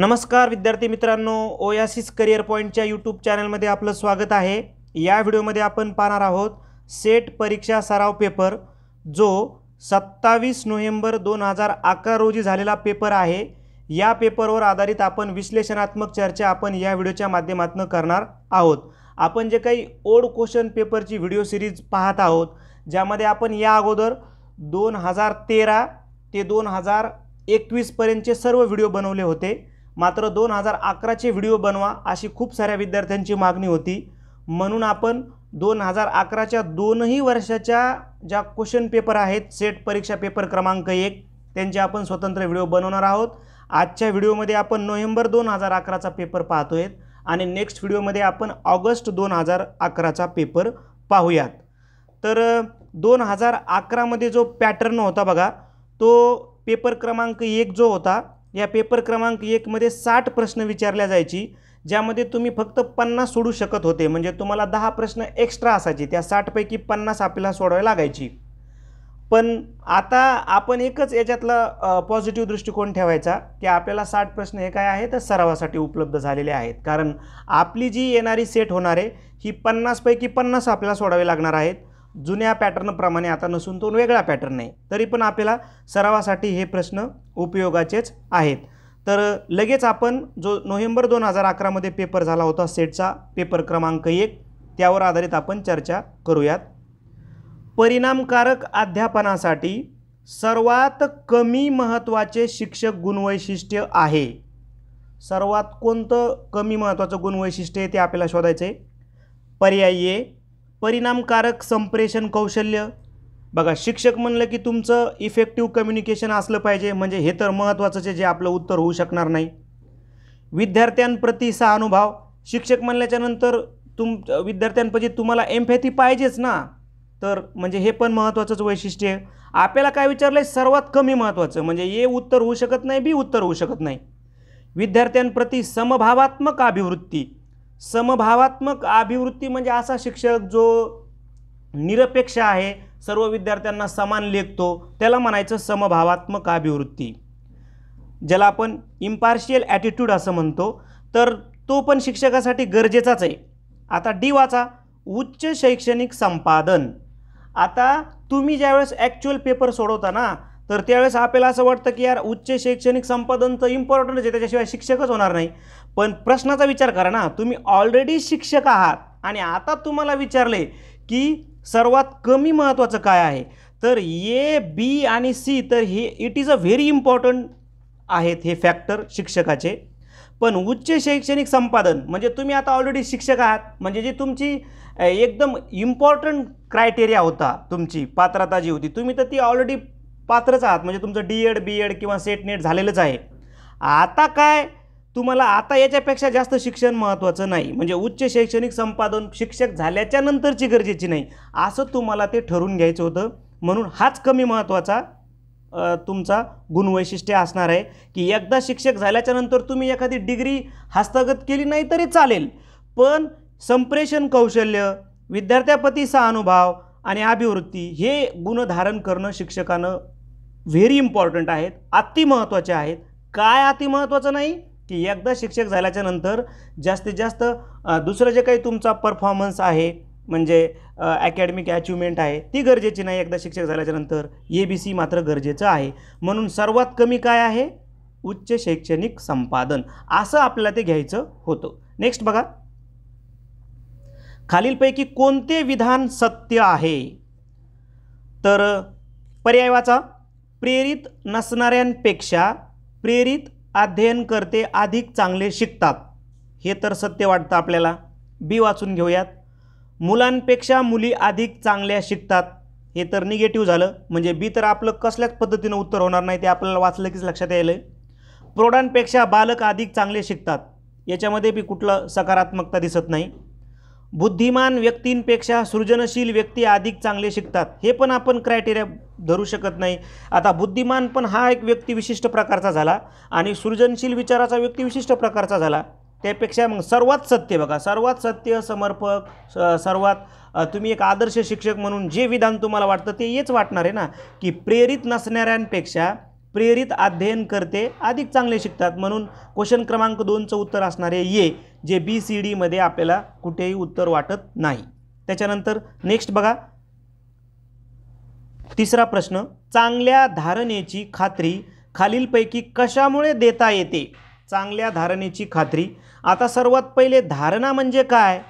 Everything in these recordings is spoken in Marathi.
नमस्कार विद्यार्थी मित्रांनो ओयासिस करिअर पॉईंटच्या यूट्यूब चॅनलमध्ये आपलं स्वागत आहे या व्हिडिओमध्ये आपण पाहणार आहोत सेट परीक्षा सराव पेपर जो सत्तावीस नोव्हेंबर दोन हजार अकरा रोजी झालेला पेपर आहे या पेपरवर आधारित आपण विश्लेषणात्मक चर्चा आपण या व्हिडिओच्या माध्यमातून करणार आहोत आपण जे काही ओड क्वेश्चन पेपरची व्हिडिओ सिरीज पाहत आहोत ज्यामध्ये आपण या अगोदर दोन हजार तेरा ते दोन हजार एकवीसपर्यंतचे सर्व व्हिडिओ बनवले होते मात्र दोन हजार अकराचे व्हिडिओ बनवा अशी खूप साऱ्या विद्यार्थ्यांची मागणी होती म्हणून आपण दोन हजार अकराच्या दोनही वर्षाच्या ज्या क्वेश्चन पेपर आहेत सेट परीक्षा पेपर क्रमांक एक त्यांचे आपण स्वतंत्र व्हिडिओ बनवणार आहोत आजच्या व्हिडिओमध्ये आपण नोव्हेंबर दोन हजार अकराचा पेपर पाहतोय आणि नेक्स्ट व्हिडिओमध्ये आपण ऑगस्ट दोन हजार अकराचा पेपर पाहूयात तर दोन हजार अकरामध्ये जो पॅटर्न होता बघा तो पेपर क्रमांक एक जो होता या पेपर क्रमांक एकमध्ये साठ प्रश्न विचारल्या जायची ज्यामध्ये तुम्ही फक्त पन्नास सोडू शकत होते म्हणजे तुम्हाला दहा प्रश्न एक्स्ट्रा असायचे त्या साठपैकी पन्नास आपल्याला सोडावे लागायची पण आता आपण एकच याच्यातला पॉझिटिव्ह दृष्टिकोन ठेवायचा की आपल्याला साठ प्रश्न हे काय आहे तर सरावासाठी उपलब्ध झालेले आहेत कारण आपली जी येणारी सेट होणार आहे ही पन्नासपैकी पन्नास आपल्याला सोडावे लागणार आहेत जुन्या पॅटर्नप्रमाणे आता नसून तो वेगळा पॅटर्न आहे तरी पण आपल्याला सरावासाठी हे प्रश्न उपयोगाचेच आहेत तर लगेच आपण जो नोव्हेंबर दोन हजार अकरामध्ये पेपर झाला होता सेटचा पेपर क्रमांक एक त्यावर आधारित आपण चर्चा करूयात परिणामकारक अध्यापनासाठी सर्वात कमी महत्त्वाचे शिक्षक गुणवैशिष्ट्य आहे सर्वात कोणतं कमी महत्त्वाचं गुणवैशिष्ट्य आहे ते आपल्याला शोधायचं आहे पर्यायी परिणामकारक संप्रेषण कौशल्य बघा शिक्षक म्हणलं की तुमचं इफेक्टिव्ह कम्युनिकेशन असलं पाहिजे म्हणजे हे तर महत्त्वाचं जे आपलं उत्तर होऊ शकणार नाही विद्यार्थ्यांप्रती सहानुभाव शिक्षक म्हणल्याच्यानंतर तुम विद्यार्थ्यांपैकी तुम्हाला एम्फॅथी पाहिजेच ना तर म्हणजे हे पण महत्त्वाचंच वैशिष्ट्य आहे आपल्याला काय विचारलं आहे सर्वात कमी महत्त्वाचं म्हणजे ए उत्तर होऊ शकत नाही बी उत्तर होऊ शकत नाही विद्यार्थ्यांप्रती समभावात्मक अभिवृत्ती समभावात्मक अभिवृत्ती म्हणजे असा शिक्षक जो निरपेक्ष आहे सर्व विद्यार्थ्यांना समान लेखतो त्याला म्हणायचं समभावात्मक अभिवृत्ती ज्याला आपण इम्पार्शियल ॲटिट्यूड असं म्हणतो तर तो पण शिक्षकासाठी गरजेचाच आहे आता डी वाचा उच्च शैक्षणिक संपादन आता तुम्ही ज्यावेळेस ॲक्च्युअल पेपर सोडवता ना तर त्यावेळेस आपल्याला असं वाटतं की यार उच्च शैक्षणिक संपादन तर इम्पॉर्टंटच आहे त्याच्याशिवाय शिक्षकच होणार नाही पण प्रश्नाचा विचार करा ना तुम्ही ऑलरेडी शिक्षक आहात आणि आता तुम्हाला विचारले की सर्वात कमी महत्त्वाचं काय आहे तर ए बी आणि सी तर हे it is a very important आहेत हे फॅक्टर शिक्षकाचे पण उच्च शैक्षणिक संपादन म्हणजे तुम्ही आता ऑलरेडी शिक्षक आहात म्हणजे जी तुमची एकदम इम्पॉर्टंट क्रायटेरिया होता तुमची पात्रता जी होती तुम्ही तर ती ऑलरेडी पात्रच आहात म्हणजे तुमचं डी एड बी एड किंवा सेट नेट झालेलंच आहे आता काय तुम्हाला आता याच्यापेक्षा जास्त शिक्षण महत्त्वाचं नाही म्हणजे उच्च शैक्षणिक संपादन शिक्षक झाल्याच्या नंतरची गरजेची नाही असं तुम्हाला ते ठरवून घ्यायचं होतं म्हणून हाच कमी महत्त्वाचा तुमचा गुणवैशिष्ट्य असणार आहे की एकदा शिक्षक झाल्याच्या नंतर तुम्ही एखादी डिग्री हस्तगत केली नाही तरी चालेल पण संप्रेषण कौशल्य विद्यार्थ्यापतीचा अनुभव आणि अभिवृत्ती हे गुण धारण करणं शिक्षकानं व्हेरी इम्पॉर्टंट आहेत अतिमहत्त्वाचे आहेत काय अतिमहत्त्वाचं नाही की एकदा शिक्षक झाल्याच्या नंतर जास्तीत जास्त दुसरं जे काही तुमचा परफॉर्मन्स आहे म्हणजे अकॅडमिक अचिव्हमेंट आहे ती गरजेची नाही एकदा शिक्षक झाल्याच्यानंतर ए बी सी मात्र गरजेचं आहे म्हणून सर्वात कमी काय आहे उच्च शैक्षणिक संपादन असं आपल्याला ते घ्यायचं होतं नेक्स्ट बघा खालीलपैकी कोणते विधान सत्य आहे तर पर्याय वाचा प्रेरित नसणाऱ्यांपेक्षा प्रेरित अध्ययन करते अधिक चांगले शिकतात हे तर सत्य वाटतं आपल्याला बी वाचून घेऊयात मुलांपेक्षा मुली अधिक चांगल्या शिकतात हे तर निगेटिव्ह झालं म्हणजे बी तर आपलं कसल्याच पद्धतीनं उत्तर होणार नाही ते आपल्याला वाचलं कीच लक्षात यायलं प्रौढांपेक्षा बालक अधिक चांगले शिकतात याच्यामध्ये बी कुठलं सकारात्मकता दिसत नाही बुद्धिमान व्यक्तींपेक्षा सृजनशील व्यक्ती अधिक चांगले शिकतात हे पण आपण क्रायटेरिया धरू शकत नाही आता बुद्धिमान पण हा एक व्यक्ती विशिष्ट प्रकारचा झाला आणि सृजनशील विचाराचा व्यक्ती विशिष्ट प्रकारचा झाला त्यापेक्षा मग सर्वात सत्य बघा सर्वात सत्य समर्पक सर्वात तुम्ही एक आदर्श शिक्षक म्हणून जे विधान तुम्हाला वाटतं ते हेच वाटणार आहे ना की प्रेरित नसणाऱ्यांपेक्षा प्रेरित अध्ययन करते अधिक चांगले शिकतात म्हणून क्वेश्चन क्रमांक दोनचं उत्तर असणारे ये जे बी सी डीमध्ये आपल्याला कुठेही उत्तर वाटत नाही त्याच्यानंतर नेक्स्ट बघा तिसरा प्रश्न चांगल्या धारणेची खात्री खालीलपैकी कशामुळे देता येते चांगल्या धारणेची खात्री आता सर्वात पहिले धारणा म्हणजे काय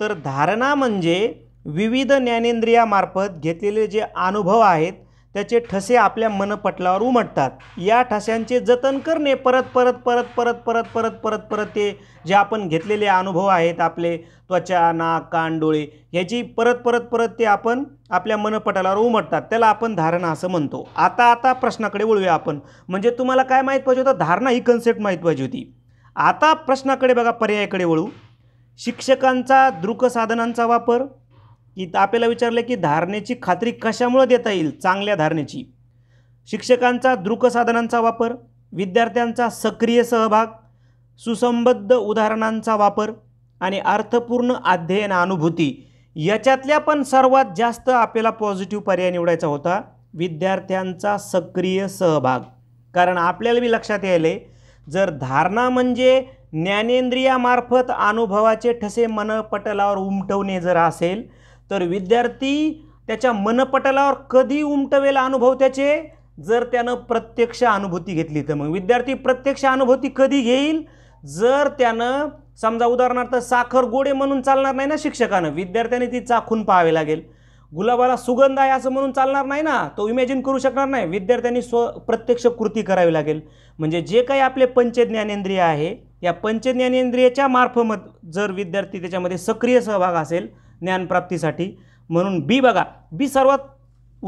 तर धारणा म्हणजे विविध ज्ञानेंद्रियामार्फत घेतलेले जे अनुभव आहेत त्याचे ठसे आपल्या मनपटलावर उमटतात या ठस्यांचे जतन करणे परत परत परत परत परत परत परत परत ते जे आपण घेतलेले अनुभव आहेत आपले त्वचा नाक कान डोळे ह्याची परत परत परत ते आपण आपल्या मनपटलावर उमटतात त्याला आपण धारणा असं म्हणतो आता आता प्रश्नाकडे वळूया आपण म्हणजे तुम्हाला काय माहीत पाहिजे होतं धारणा ही कन्सेप्ट माहीत पाहिजे होती आता प्रश्नाकडे बघा पर्यायाकडे वळू शिक्षकांचा दृकसाधनांचा वापर की आपल्याला विचारलं की धारणेची खात्री कशामुळे देता येईल चांगल्या धारणेची शिक्षकांचा दृकसाधनांचा वापर विद्यार्थ्यांचा सक्रिय सहभाग सुसंबद्ध उदाहरणांचा वापर आणि अर्थपूर्ण अध्ययन अनुभूती याच्यातल्या पण सर्वात जास्त आपल्याला पॉझिटिव्ह पर्याय निवडायचा होता विद्यार्थ्यांचा सक्रिय सहभाग कारण आपल्याला बी लक्षात यायले जर धारणा म्हणजे ज्ञानेंद्रियामार्फत अनुभवाचे ठसे मनपटलावर उमटवणे जर असेल तर विद्यार्थी त्याच्या मनपटलावर कधी उमटवेल अनुभव त्याचे जर त्यानं प्रत्यक्ष अनुभूती घेतली तर मग विद्यार्थी प्रत्यक्ष अनुभूती कधी घेईल जर त्यानं समजा उदाहरणार्थ साखर गोडे म्हणून चालणार नाही ना शिक्षकानं विद्यार्थ्याने ती चाखून पाहावी लागेल गुलाबाला सुगंध आहे असं म्हणून चालणार नाही ना तो इमॅजिन करू शकणार नाही विद्यार्थ्यांनी स्व प्रत्यक्ष कृती करावी लागेल म्हणजे जे काही आपले पंचज्ञानेंद्रिय आहे या पंचज्ञानेंद्रियाच्या मार्फत जर विद्यार्थी त्याच्यामध्ये सक्रिय सहभाग असेल ज्ञानप्राप्तीसाठी म्हणून बी बघा बी सर्वात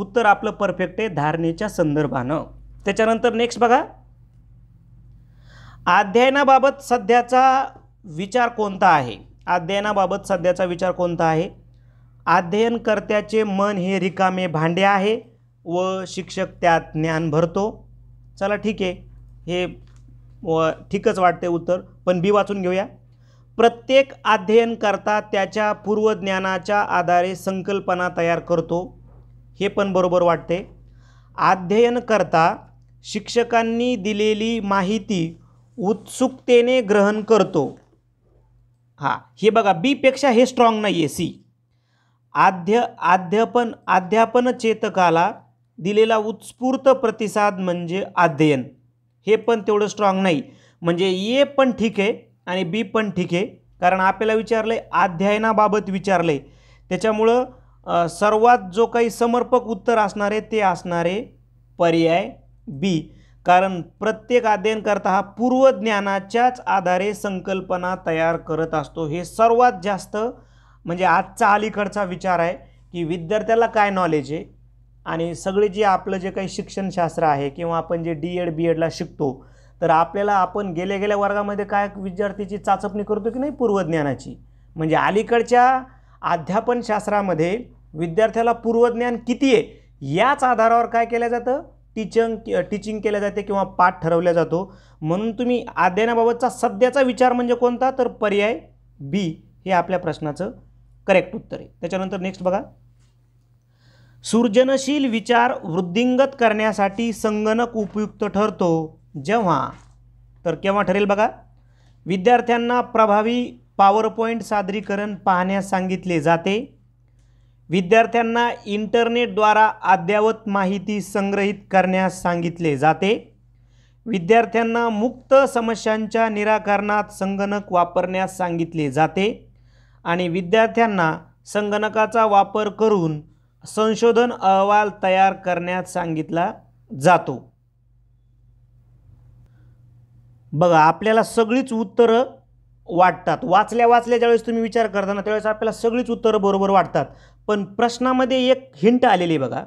उत्तर आपलं परफेक्ट आहे धारणेच्या संदर्भानं त्याच्यानंतर नेक्स्ट बघा अध्ययनाबाबत सध्याचा विचार कोणता आहे अध्ययनाबाबत सध्याचा विचार कोणता आहे अध्ययनकर्त्याचे मन हे रिकामे भांडे आहे व शिक्षक त्यात ज्ञान भरतो चला ठीक आहे हे ठीकच वाटते उत्तर पण बी वाचून घेऊया प्रत्येक अध्ययनकर्ता त्याच्या पूर्वज्ञानाच्या आधारे संकल्पना तयार करतो हे पण बरोबर वाटते अध्ययनकर्ता शिक्षकांनी दिलेली माहिती उत्सुकतेने ग्रहण करतो हां हे बघा बीपेक्षा हे स्ट्रॉंग नाही आहे सी आध्य अध्यापन अध्यापन चेतकाला दिलेला उत्स्फूर्त प्रतिसाद म्हणजे अध्ययन हे पण तेवढं स्ट्रॉंग नाही म्हणजे ये पण ठीक आहे आणि बी पण ठीक आहे कारण आपल्याला विचारलं आहे अध्ययनाबाबत विचारलं आहे त्याच्यामुळं सर्वात जो काही समर्पक उत्तर असणारे ते असणारे पर्याय बी कारण प्रत्येक अध्ययनकर्ता हा पूर्वज्ञानाच्याच आधारे संकल्पना तयार करत असतो हे सर्वात जास्त म्हणजे आजचा अलीकडचा विचार आहे की विद्यार्थ्याला काय नॉलेज आहे आणि सगळे जे आपलं जे काही शिक्षणशास्त्र आहे किंवा आपण जे डी एड बी एडला शिकतो तर आपल्याला आपण गेल्या गेल्या वर्गामध्ये काय विद्यार्थीची चाचपणी करतो की नाही पूर्वज्ञानाची म्हणजे अलीकडच्या अध्यापनशास्त्रामध्ये विद्यार्थ्याला पूर्वज्ञान किती आहे याच आधारावर काय केलं जातं टीचिंग टीचिंग केल्या जाते किंवा पाठ ठरवल्या जातो म्हणून तुम्ही अध्ययनाबाबतचा सध्याचा विचार म्हणजे कोणता तर पर्याय बी हे आपल्या प्रश्नाचं करेक्ट उत्तर आहे त्याच्यानंतर नेक्स्ट बघा सृजनशील विचार वृद्धिंगत करण्यासाठी संगणक उपयुक्त ठरतो जेव्हा तर केव्हा ठरेल बघा विद्यार्थ्यांना प्रभावी पॉवर पॉईंट सादरीकरण पाहण्यास सांगितले जाते विद्यार्थ्यांना इंटरनेटद्वारा अद्ययावत माहिती संग्रहित करण्यास सांगितले जाते विद्यार्थ्यांना मुक्त समस्यांच्या निराकरणात संगणक वापरण्यास सांगितले जाते आणि विद्यार्थ्यांना संगणकाचा वापर करून संशोधन अहवाल तयार करण्यास सांगितला जातो बघा आपल्याला सगळीच उत्तरं वाटतात वाचल्या वाचल्या ज्यावेळेस तुम्ही विचार करताना त्यावेळेस आपल्याला सगळीच उत्तरं बरोबर वाटतात पण प्रश्नामध्ये एक हिंट आलेली बघा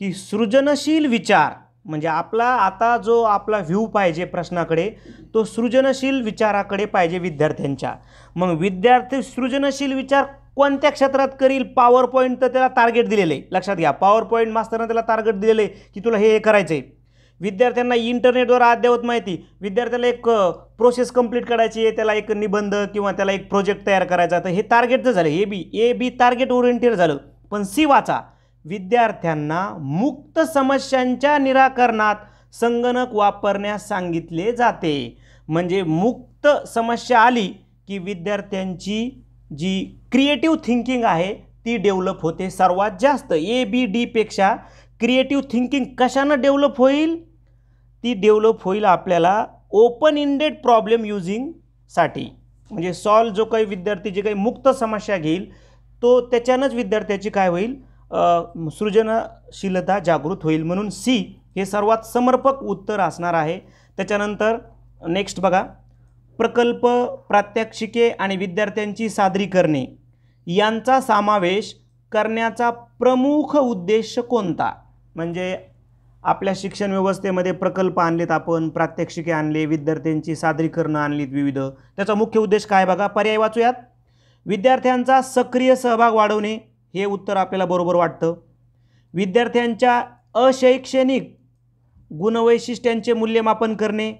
की सृजनशील विचार म्हणजे आपला आता जो आपला व्ह्यू पाहिजे प्रश्नाकडे तो सृजनशील विचाराकडे पाहिजे विद्यार्थ्यांच्या मग विद्यार्थी सृजनशील विचार कोणत्या क्षेत्रात करील पॉवर पॉईंट तर त्याला टार्गेट दिलेलं आहे लक्षात घ्या पॉवर पॉईंट मास्तरनं त्याला टार्गेट दिलेलं आहे की तुला हे हे करायचं आहे विद्यार्थ्यांना इंटरनेटवर अद्ययावत माहिती विद्यार्थ्याला एक प्रोसेस कंप्लीट करायची आहे त्याला एक निबंध किंवा त्याला एक प्रोजेक्ट तयार करायचा तर हे टार्गेटचं झालं A B A B target oriented झालं पण सी वाचा विद्यार्थ्यांना मुक्त समस्यांच्या निराकरणात संगणक वापरण्यास सांगितले जाते म्हणजे मुक्त समस्या आली की विद्यार्थ्यांची जी क्रिएटिव्ह थिंकिंग आहे ती डेव्हलप होते सर्वात जास्त ए बी डीपेक्षा क्रिएटिव्ह थिंकिंग कशानं डेव्हलप होईल ती डेव्हलप होईल आपल्याला ओपन इंडेड प्रॉब्लेम युझिंगसाठी म्हणजे सॉल्व जो काही विद्यार्थी जे काही मुक्त समस्या घेईल तो त्याच्यानंच विद्यार्थ्याची काय होईल सृजनशीलता जागृत होईल म्हणून सी हे सर्वात समर्पक उत्तर असणार आहे त्याच्यानंतर नेक्स्ट बघा प्रकल्प प्रात्यक्षिके आणि विद्यार्थ्यांची सादरी यांचा समावेश करण्याचा प्रमुख उद्देश कोणता म्हणजे आपल्या शिक्षण व्यवस्थेमध्ये प्रकल्प आणलेत आपण प्रात्यक्षिके आणले विद्यार्थ्यांची सादरीकरणं आणलीत विविध त्याचा मुख्य उद्देश काय बघा पर्याय वाचूयात विद्यार्थ्यांचा सक्रिय सहभाग वाढवणे हे उत्तर आपल्याला बरोबर वाटतं विद्यार्थ्यांच्या अशैक्षणिक गुणवैशिष्ट्यांचे मूल्यमापन करणे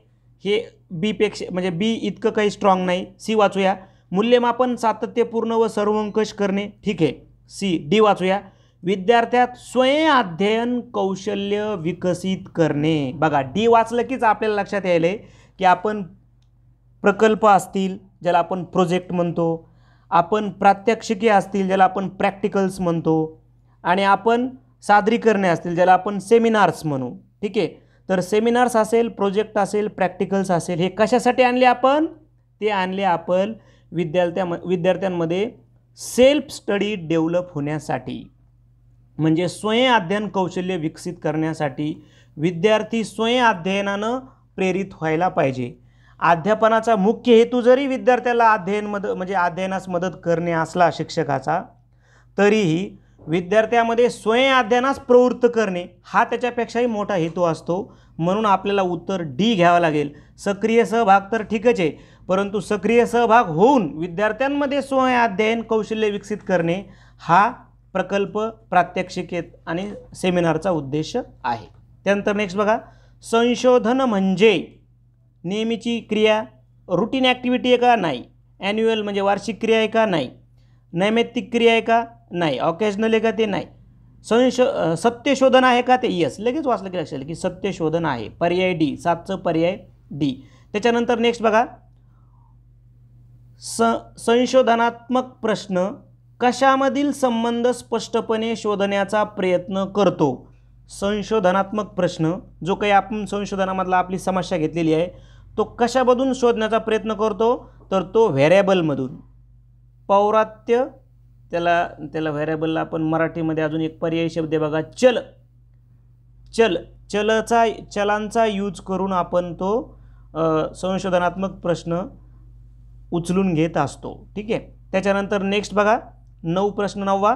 हे बीपेक्षा म्हणजे बी इतकं काही स्ट्रॉंग नाही सी वाचूया मूल्यमापन सातत्यपूर्ण व सर्वंकष करणे ठीक आहे सी डी वाचूया विद्यार्थ्यात स्वयं अध्ययन कौशल्य विकसित करणे बघा डी वाचलं कीच आपल्याला लक्षात यायलं आहे की आपण प्रकल्प असतील ज्याला आपण प्रोजेक्ट म्हणतो आपण प्रात्यक्षिके असतील ज्याला आपण प्रॅक्टिकल्स म्हणतो आणि आपण सादरीकरणे असतील ज्याला आपण सेमिनार्स म्हणू ठीक आहे तर सेमिनार्स असेल प्रोजेक्ट असेल प्रॅक्टिकल्स असेल हे कशासाठी आणले आपण ते आणले आपण विद्यार्थ्या विद्यार्थ्यांमध्ये सेल्फ स्टडी डेव्हलप होण्यासाठी म्हणजे स्वयं अध्ययन कौशल्य विकसित करण्यासाठी विद्यार्थी स्वयं अध्ययनानं प्रेरित व्हायला पाहिजे अध्यापनाचा मुख्य हेतू जरी विद्यार्थ्याला अध्ययन मद म्हणजे अध्ययनास मदत करणे असला शिक्षकाचा तरीही विद्यार्थ्यामध्ये स्वयं अध्ययनास प्रवृत्त करणे हा त्याच्यापेक्षाही मोठा हेतू असतो म्हणून आपल्याला उत्तर डी घ्यावं लागेल सक्रिय सहभाग तर ठीकच आहे परंतु सक्रिय सहभाग होऊन विद्यार्थ्यांमध्ये स्वयं अध्ययन कौशल्य विकसित करणे हा प्रकल्प प्रात्यक्षिकेत आणि सेमिनारचा उद्देश आहे त्यानंतर नेक्स्ट बघा संशोधन म्हणजे नेहमीची क्रिया रुटीन ॲक्टिव्हिटी आहे का नाही ॲन्युअल म्हणजे वार्षिक क्रिया आहे का नाही नैमित्तिक क्रिया आहे का नाही ऑकेजनल आहे का ते नाही संशो सत्यशोधन आहे का ते यस लगेच वाचलं की लक्षात की सत्यशोधन आहे पर्याय डी सातचं पर्याय डी त्याच्यानंतर नेक्स्ट बघा स संशोधनात्मक प्रश्न कशामधील संबंध स्पष्टपणे शोधण्याचा प्रयत्न करतो संशोधनात्मक प्रश्न जो काही आपण संशोधनामधला आपली समस्या घेतलेली आहे तो कशामधून शोधण्याचा प्रयत्न करतो तर तो व्हेरेबलमधून पौरात्य त्याला त्याला व्हेरेबलला आपण मराठीमध्ये अजून एक पर्यायी शब्द आहे बघा चल चल चलचा चलांचा यूज करून आपण तो संशोधनात्मक प्रश्न उचलून घेत असतो ठीक आहे त्याच्यानंतर नेक्स्ट बघा नऊ प्रश्न नववा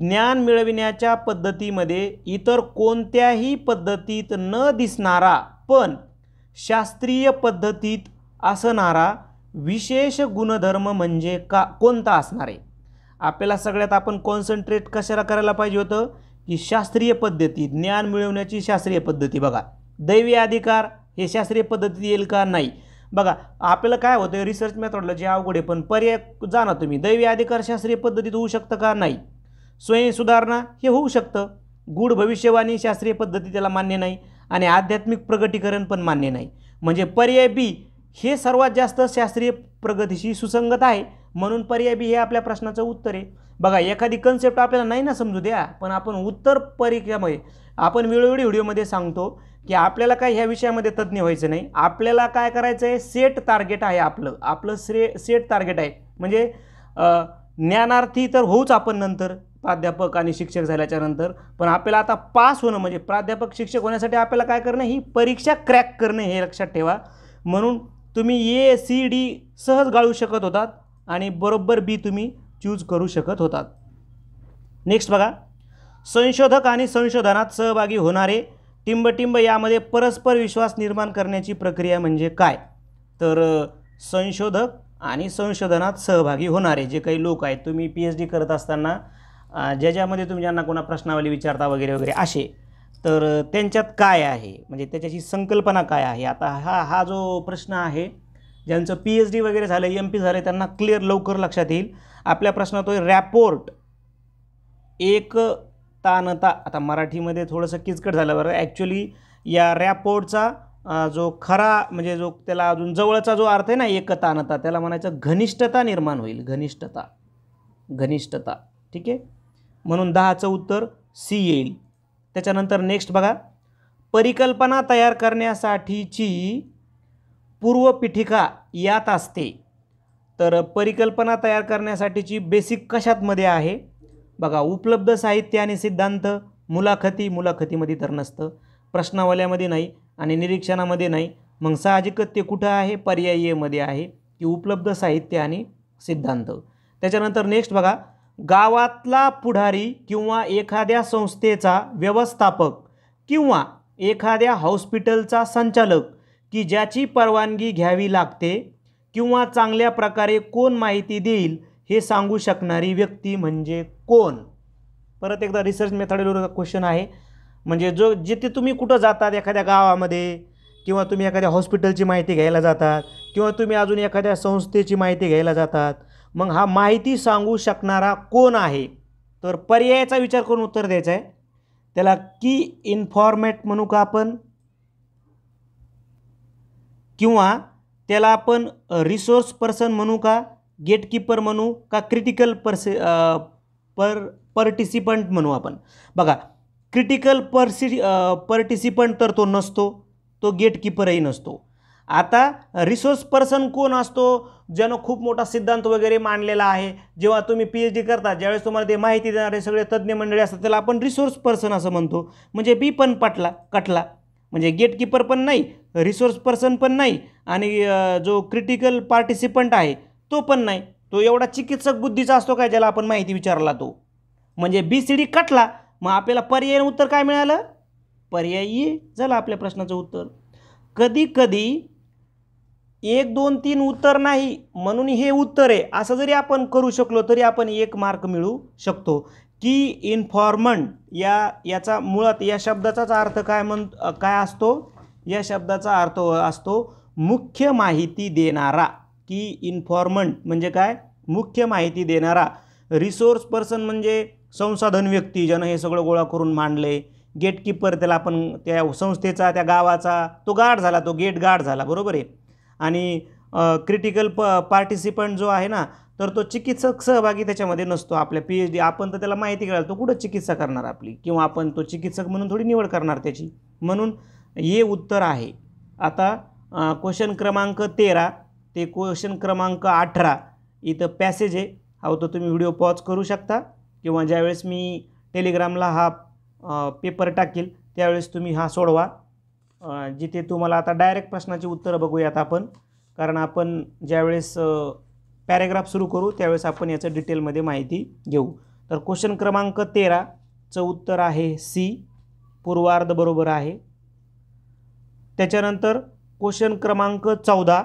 ज्ञान मिळविण्याच्या पद्धतीमध्ये इतर कोणत्याही पद्धतीत न दिसणारा पण शास्त्रीय पद्धतीत असणारा विशेष गुणधर्म म्हणजे का कोणता असणार आहे आपल्याला सगळ्यात आपण कॉन्सन्ट्रेट कशाला करायला पाहिजे होतं की शास्त्रीय पद्धती ज्ञान मिळवण्याची शास्त्रीय पद्धती बघा दैवी अधिकार हे शास्त्रीय पद्धतीत येईल का नाही बघा आपल्याला काय होतं रिसर्च मेथडॉलॉजी अवघड आहे पण पर्याय जाणार तुम्ही दैवी अधिकारशास्त्रीय पद्धतीत होऊ शकतं का नाही स्वयं सुधारणा हे होऊ शकतं गूढ भविष्यवाणी शास्त्रीय पद्धती त्याला मान्य नाही आणि आध्यात्मिक प्रगतीकरण पण मान्य नाही म्हणजे पर्याय बी हे सर्वात जास्त शास्त्रीय प्रगतीशी सुसंगत आहे म्हणून पर्याय बी हे आपल्या प्रश्नाचं उत्तर आहे बघा एखादी कन्सेप्ट आपल्याला नाही ना समजू द्या पण आपण उत्तर परीक्षामध्ये आपण वेळोवेळी व्हिडिओमध्ये सांगतो की आपल्याला काय ह्या विषयामध्ये तज्ज्ञ व्हायचं नाही आपल्याला काय करायचं आहे सेट टार्गेट आहे आपलं आपलं श्रे सेट टार्गेट आहे म्हणजे ज्ञानार्थी तर होऊच आपण नंतर प्राध्यापक आणि शिक्षक झाल्याच्या नंतर पण आपल्याला आता पास होणं म्हणजे प्राध्यापक शिक्षक होण्यासाठी आपल्याला काय करणं ही परीक्षा क्रॅक करणं हे लक्षात ठेवा म्हणून तुम्ही ए सी डी सहज गाळू शकत होतात आणि बरोबर बी तुम्ही चूज करू शकत होतात नेक्स्ट बघा संशोधक आणि संशोधनात सहभागी होणारे टिंबटिंब यामध्ये परस्पर विश्वास निर्माण करण्याची प्रक्रिया म्हणजे काय तर संशोधक आणि संशोधनात सहभागी होणारे जे काही लोक आहेत तुम्ही पी एच डी करत असताना ज्याच्यामध्ये तुम्ही ज्यांना कोणा प्रश्नावली विचारता वगैरे वगैरे असे तर त्यांच्यात काय आहे म्हणजे त्याच्याशी संकल्पना काय आहे आता हा हा जो प्रश्न आहे ज्यांचं पी एच डी वगैरे झालं एम पी झालं त्यांना क्लिअर लवकर लक्षात येईल आपल्या प्रश्नात होय रॅपोर्ट एक तानता आता मराठीमध्ये थोडंसं किचकट झालं बरं ॲक्च्युली या रॅपोर्टचा जो खरा म्हणजे जो त्याला अजून जवळचा जो अर्थ आहे ना एक तानता त्याला म्हणायचं घनिष्ठता निर्माण होईल घनिष्ठता घनिष्ठता ठीक आहे म्हणून दहाचं उत्तर सी येईल त्याच्यानंतर नेक्स्ट बघा परिकल्पना तयार करण्यासाठीची पूर्वपीठिका यात असते तर परिकल्पना तयार करण्यासाठीची बेसिक कशातमध्ये आहे बघा उपलब्ध साहित्य आणि सिद्धांत मुलाखती मुलाखतीमध्ये तर नसतं प्रश्नावल्यामध्ये नाही आणि निरीक्षणामध्ये नाही मग साहजिकच ते कुठं आहे पर्यायीमध्ये आहे की उपलब्ध साहित्य आणि सिद्धांत त्याच्यानंतर नेक्स्ट बघा गावातला पुढारी किंवा एखाद्या संस्थेचा व्यवस्थापक किंवा एखाद्या हॉस्पिटलचा संचालक की ज्याची परवानगी घ्यावी लागते किंवा चांगल्या प्रकारे कोण माहिती देईल हे सांगू शकणारी व्यक्ती म्हणजे कोण परत एकदा रिसर्च मेथडवर क्वेश्चन आहे म्हणजे जो जिथे तुम्ही कुठं जातात एखाद्या गावामध्ये किंवा तुम्ही एखाद्या हॉस्पिटलची माहिती घ्यायला जातात किंवा तुम्ही अजून एखाद्या संस्थेची माहिती घ्यायला जातात मग हा माहिती सांगू शकणारा कोण आहे तर पर्यायाचा विचार करून उत्तर द्यायचं आहे त्याला की इन्फॉर्मेट म्हणू का आपण किंवा त्याला आपण रिसोर्स पर्सन म्हणू का गेटकीपर म्हणू का क्रिटिकल पर्से पर पर्टिसिपंट म्हणू आपण बघा क्रिटिकल पर्सि पर्टिसिपंट तर तो नसतो तो गेटकीपरही नसतो आता रिसोर्स पर्सन कोण असतो ज्यानं खूप मोठा सिद्धांत वगैरे मांडलेला आहे जेव्हा तुम्ही पी एच डी करता ज्यावेळेस तुम्हाला ते माहिती देणारे सगळे तज्ज्ञ मंडळी असतात त्याला आपण रिसोर्स पर्सन असं म्हणतो म्हणजे बी पण पटला कटला म्हणजे गेटकीपर पण नाही रिसोर्स पर्सन पण नाही आणि जो क्रिटिकल पार्टिसिपंट आहे तो पण नाही तो एवढा चिकित्सक बुद्धीचा असतो काय ज्याला आपण माहिती विचारला तो म्हणजे बी सी डी कटला मग आपल्याला पर्यायी उत्तर काय मिळालं पर्यायी झालं आपल्या प्रश्नाचं उत्तर कधी कधी एक दोन तीन उत्तर नाही म्हणून हे उत्तर आहे असं जरी आपण करू शकलो तरी आपण एक मार्क मिळू शकतो की इन्फॉर्मंट या याचा मुळात या शब्दाचाच अर्थ काय म्हण काय असतो या शब्दाचा अर्थ असतो मुख्य माहिती देणारा की इन्फॉर्मंट म्हणजे काय मुख्य माहिती देणारा रिसोर्स पर्सन म्हणजे संसाधन व्यक्ती ज्यानं हे सगळं गोळा करून मांडले गेटकीपर त्याला आपण त्या संस्थेचा त्या गावाचा तो गाढ झाला तो गेट गार्ड झाला बरोबर आहे आणि क्रिटिकल प पार्टिसिपंट जो आहे ना तर तो चिकित्सक सहभागी त्याच्यामध्ये नसतो आपल्या पी एच डी आपण तर त्याला माहिती कळाल तो कुठं चिकित्सा करणार आपली किंवा आपण तो चिकित्सक म्हणून थोडी निवड करणार त्याची म्हणून हे उत्तर आहे आता क्वेश्चन क्रमांक तेरा ते क्वेश्चन क्रमांक अठरा इथं पॅसेज आहे हा होतं तुम्ही व्हिडिओ पॉज करू शकता किंवा ज्यावेळेस मी टेलिग्रामला हा पेपर टाकेल त्यावेळेस तुम्ही हा सोडवा जिथे तुम्हाला आता डायरेक्ट प्रश्नाची उत्तरं बघूयात आपण कारण आपण ज्यावेळेस पॅरेग्राफ सुरू करू त्यावेळेस आपण याचं डिटेलमध्ये माहिती घेऊ तर क्वेश्चन क्रमांक तेराचं उत्तर आहे सी पूर्वार्ध बरोबर आहे त्याच्यानंतर क्वेश्चन क्रमांक चौदा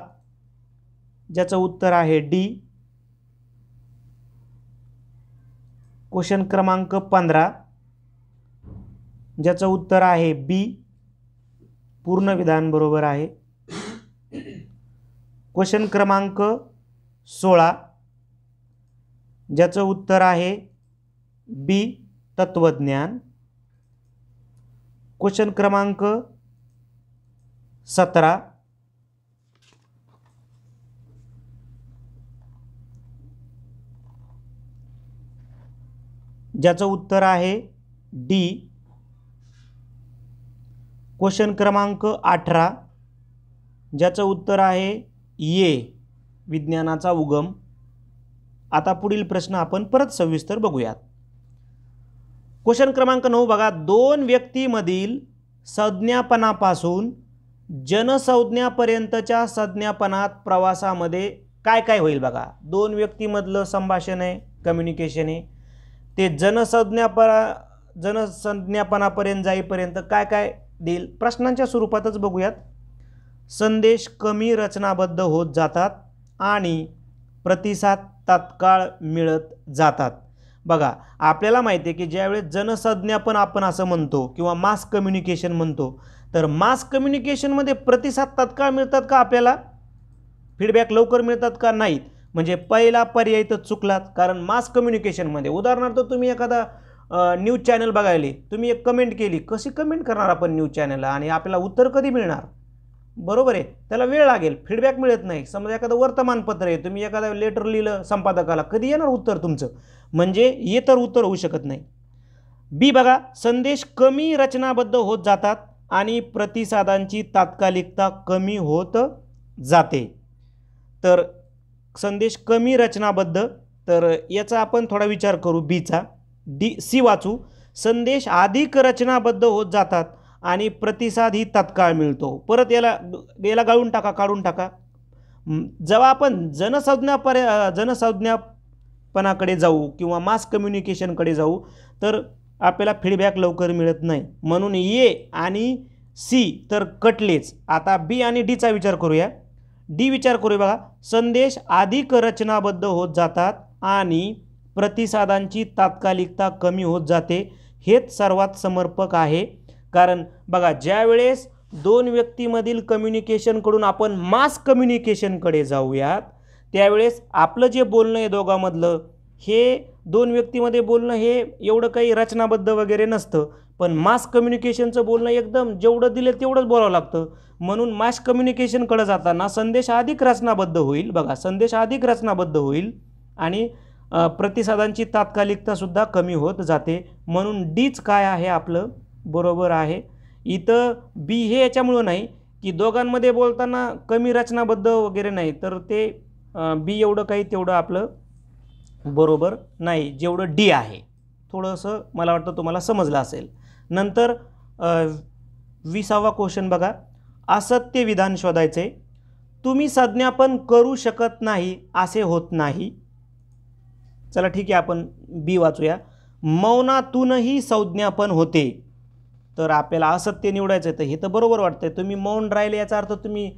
ज्याचं उत्तर आहे डी क्वेश्चन क्रमांक पंधरा ज्याचं उत्तर आहे बी पूर्ण विधान बरोबर आहे क्वेश्चन क्रमांक सोळा ज्याचं उत्तर आहे बी तत्वज्ञान क्वेश्चन क्रमांक सतरा ज्याचं उत्तर आहे डी क्वेश्चन क्रमांक अठरा ज्याचं उत्तर आहे ये विज्ञानाचा उगम आता पुढील प्रश्न आपण परत सविस्तर बघूयात क्वेश्चन क्रमांक नऊ बघा दोन व्यक्तीमधील संज्ञापनापासून जनसंज्ञापर्यंतच्या संज्ञापनात प्रवासामध्ये काय काय होईल बघा दोन व्यक्तीमधलं संभाषण आहे कम्युनिकेशन आहे ते जनसंज्ञापरा जनसंज्ञापनापर्यंत जाईपर्यंत काय काय देईल प्रश्नांच्या स्वरूपातच बघूयात संदेश कमी रचनाबद्ध होत जातात आणि प्रतिसाद तात्काळ मिळत जातात बघा आपल्याला माहिती आहे की ज्यावेळेस जनसंज्ञापन आपण असं म्हणतो किंवा मास कम्युनिकेशन म्हणतो तर मास कम्युनिकेशनमध्ये प्रतिसाद तात्काळ मिळतात का आपल्याला फीडबॅक लवकर मिळतात का नाहीत म्हणजे पहिला पर्याय तर चुकलात कारण मास कम्युनिकेशनमध्ये उदाहरणार्थ तुम्ही एखादा न्यूज चॅनल बघायले तुम्ही एक कमेंट केली कशी कमेंट करणार आपण न्यूज चॅनलला आणि आपल्याला उत्तर कधी मिळणार बरोबर आहे त्याला वेळ लागेल फीडबॅक मिळत नाही समजा एखादं वर्तमानपत्र आहे तुम्ही एखादा लेटर लिहिलं संपादकाला कधी येणार उत्तर तुमचं म्हणजे हे तर उत्तर होऊ शकत नाही बी बघा संदेश कमी रचनाबद्ध होत जातात आणि प्रतिसादांची तात्कालिकता कमी होत जाते तर संदेश कमी रचनाबद्ध तर याचा आपण थोडा विचार करू बीचा डी सी वाचू संदेश अधिक रचनाबद्ध होत जातात आणि प्रतिसाद ही तत्काळ मिळतो परत याला याला गाळून टाका काढून टाका जेव्हा आपण पर्या जनसंज्ञापणाकडे जाऊ किंवा मास कम्युनिकेशनकडे जाऊ तर आपल्याला फीडबॅक लवकर मिळत नाही म्हणून ए आणि सी तर कटलेच आता बी आणि डीचा विचार करूया डी विचार करूया बघा संदेश अधिक रचनाबद्ध होत जातात आणि प्रतिसादांची तात्कालिकता कमी होत जाते हेच सर्वात समर्पक आहे कारण बघा ज्यावेळेस दोन व्यक्तीमधील कम्युनिकेशनकडून आपण मास कम्युनिकेशनकडे जाऊयात त्यावेळेस आपलं जे बोलणं आहे दोघांमधलं हे दोन व्यक्तीमध्ये बोलणं हे एवढं काही रचनाबद्ध वगैरे नसतं पण मास कम्युनिकेशनचं बोलणं एकदम जेवढं दिलं तेवढंच बोलावं लागतं म्हणून मास कम्युनिकेशनकडं जाताना संदेश अधिक रचनाबद्ध होईल बघा संदेश अधिक रचनाबद्ध होईल आणि प्रतिसादांची तात्कालिकतासुद्धा कमी होत जाते म्हणून डीच काय आहे आपलं बरोबर आहे इथं बी हे याच्यामुळं नाही की दोघांमध्ये बोलताना कमी रचनाबद्ध वगैरे नाही तर ते बी एवढं काही तेवढं आपलं बरोबर नाही जेवढं डी आहे थोडंसं मला वाटतं तुम्हाला समजलं असेल नंतर विसावा क्वेश्चन बघा असत्य विधान शोधायचे तुम्ही संज्ञापन करू शकत नाही असे होत नाही चला ठीक आहे आपण बी वाचूया मौनातूनही संज्ञापन होते तर आपल्याला असत्य निवडायचं आहे तर हे तर बरोबर वाटतंय तुम्ही मौन राहिले याचा अर्थ तुम्ही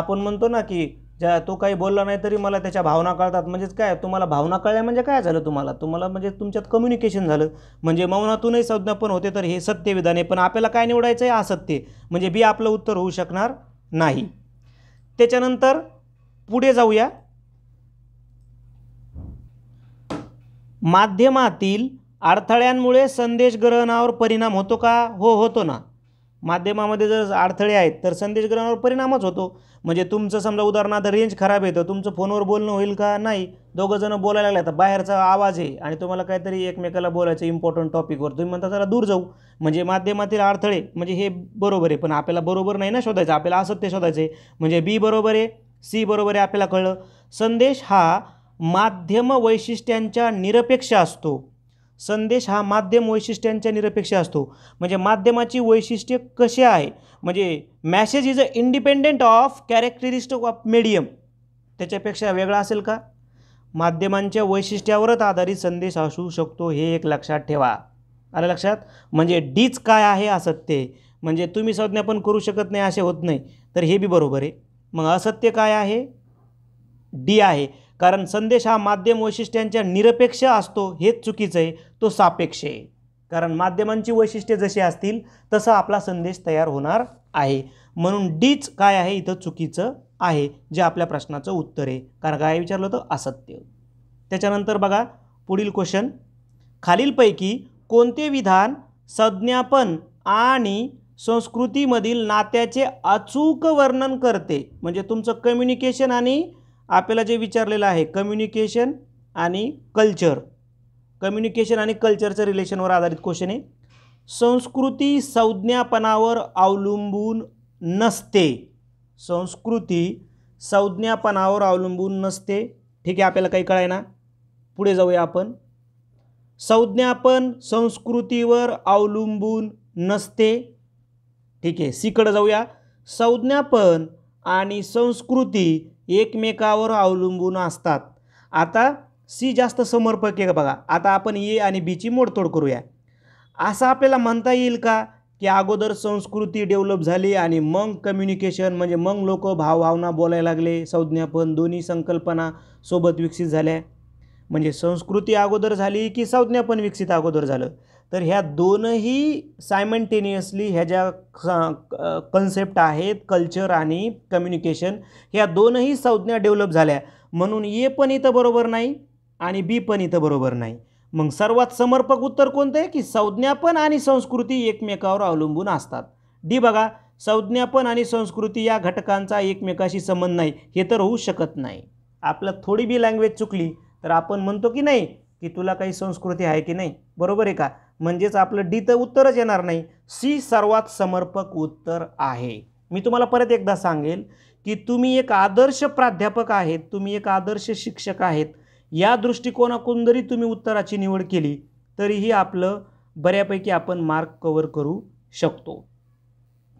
आपण म्हणतो ना की ज्या तो काही बोलला नाही तरी मला त्याच्या भावना कळतात म्हणजेच काय तुम्हाला भावना कळल्या म्हणजे काय झालं तुम्हाला तुम्हाला म्हणजे तुमच्यात कम्युनिकेशन झालं म्हणजे मौनातूनही संज्ञापन होते तर हे सत्य आहे पण आपल्याला काय निवडायचं आहे असत्य म्हणजे बी आपलं उत्तर होऊ शकणार नाही त्याच्यानंतर पुढे जाऊया माध्यमातील अडथळ्यांमुळे संदेश ग्रहणावर परिणाम होतो का हो होतो ना माध्यमामध्ये जर अडथळे आहेत तर संदेश ग्रहणावर परिणामच होतो म्हणजे तुमचं समजा उदाहरणार्थ रेंज खराब येतं तुमचं फोनवर बोलणं होईल का नाही दोघंजणं बोलायला लागले तर बाहेरचा आवाज आहे आणि तुम्हाला काहीतरी एकमेकाला बोलायचं इम्पॉर्टंट टॉपिकवर तुम्ही म्हणता जरा दूर जाऊ म्हणजे माध्यमातील अडथळे म्हणजे हे बरोबर आहे पण आपल्याला बरोबर नाही ना शोधायचं आपल्याला असत्य शोधायचं आहे म्हणजे बी बरोबर आहे सी बरोबर आहे आपल्याला कळलं संदेश हा माध्यम वैशिष्ट्यांच्या निरपेक्ष असतो संदेश हा माध्यम वैशिष्ट्यांच्या निरपेक्ष असतो म्हणजे माध्यमाची वैशिष्ट्य कसे आहे म्हणजे message is a independent of characteristic of medium त्याच्यापेक्षा वेगळा असेल का माध्यमांच्या वैशिष्ट्यावरच आधारित संदेश असू शकतो हे एक लक्षात ठेवा आलं लक्षात म्हणजे डीच काय आहे असत्य म्हणजे तुम्ही संज्ञा पण करू शकत नाही असे होत नाही तर हे बी बरोबर आहे मग असत्य काय आहे डी आहे कारण संदेश हा माध्यम वैशिष्ट्यांच्या निरपेक्ष असतो हेच चुकीचं आहे तो सापेक्ष आहे कारण माध्यमांची वैशिष्ट्ये जशी असतील तसा आपला संदेश तयार होणार आहे म्हणून डीच काय आहे इथं चुकीचं आहे जे आपल्या प्रश्नाचं उत्तर आहे कारण काय विचारलं होतं असत्य त्याच्यानंतर बघा पुढील क्वेश्चन खालीलपैकी कोणते विधान संज्ञापन आणि संस्कृतीमधील नात्याचे अचूक वर्णन करते म्हणजे तुमचं कम्युनिकेशन आणि आपल्याला जे विचारलेलं आहे कम्युनिकेशन आणि कल्चर कम्युनिकेशन आणि कल्चरचं रिलेशनवर आधारित क्वेश्चन आहे संस्कृती संज्ञापनावर अवलंबून नसते संस्कृती संज्ञापनावर अवलंबून नसते ठीक आहे आपल्याला काही कळाय ना पुढे जाऊया आपण संज्ञापन संस्कृतीवर अवलंबून नसते ठीक आहे सीकडं जाऊया संज्ञापन आणि संस्कृती एकमेकावर अवलंबून असतात आता सी जास्त समर्पक आहे बघा आता आपण ए आणि बीची मोडतोड करूया असं आपल्याला म्हणता येईल का की अगोदर संस्कृती डेव्हलप झाली आणि मग कम्युनिकेशन म्हणजे मग लोक भावभावना बोलायला लागले संज्ञापन दोन्ही संकल्पना सोबत विकसित झाल्या म्हणजे संस्कृती अगोदर झाली की संज्ञापन विकसित अगोदर झालं तर ह्या दोनही सायमंटेनियसली ह्या ज्या कन्सेप्ट आहेत कल्चर आणि कम्युनिकेशन ह्या दोनही संज्ञा डेव्हलप झाल्या म्हणून ए पण इथं बरोबर नाही आणि बी पण इथं बरोबर नाही मग सर्वात समर्पक उत्तर कोणतं आहे की संज्ञापन आणि संस्कृती एकमेकावर अवलंबून असतात डी बघा संज्ञापन आणि संस्कृती या घटकांचा एकमेकाशी संबंध नाही हे तर होऊ शकत नाही आपलं थोडी बी लँग्वेज चुकली तर आपण म्हणतो की नाही की तुला काही संस्कृती आहे की नाही बरोबर आहे का म्हणजेच आपलं डी तर उत्तरच येणार नाही सी सर्वात समर्पक उत्तर आहे मी तुम्हाला परत एकदा सांगेल की तुम्ही एक आदर्श प्राध्यापक आहेत तुम्ही एक आदर्श शिक्षक आहेत या दृष्टिकोनातून जरी तुम्ही उत्तराची निवड केली तरीही आपलं बऱ्यापैकी आपण मार्क कवर करू शकतो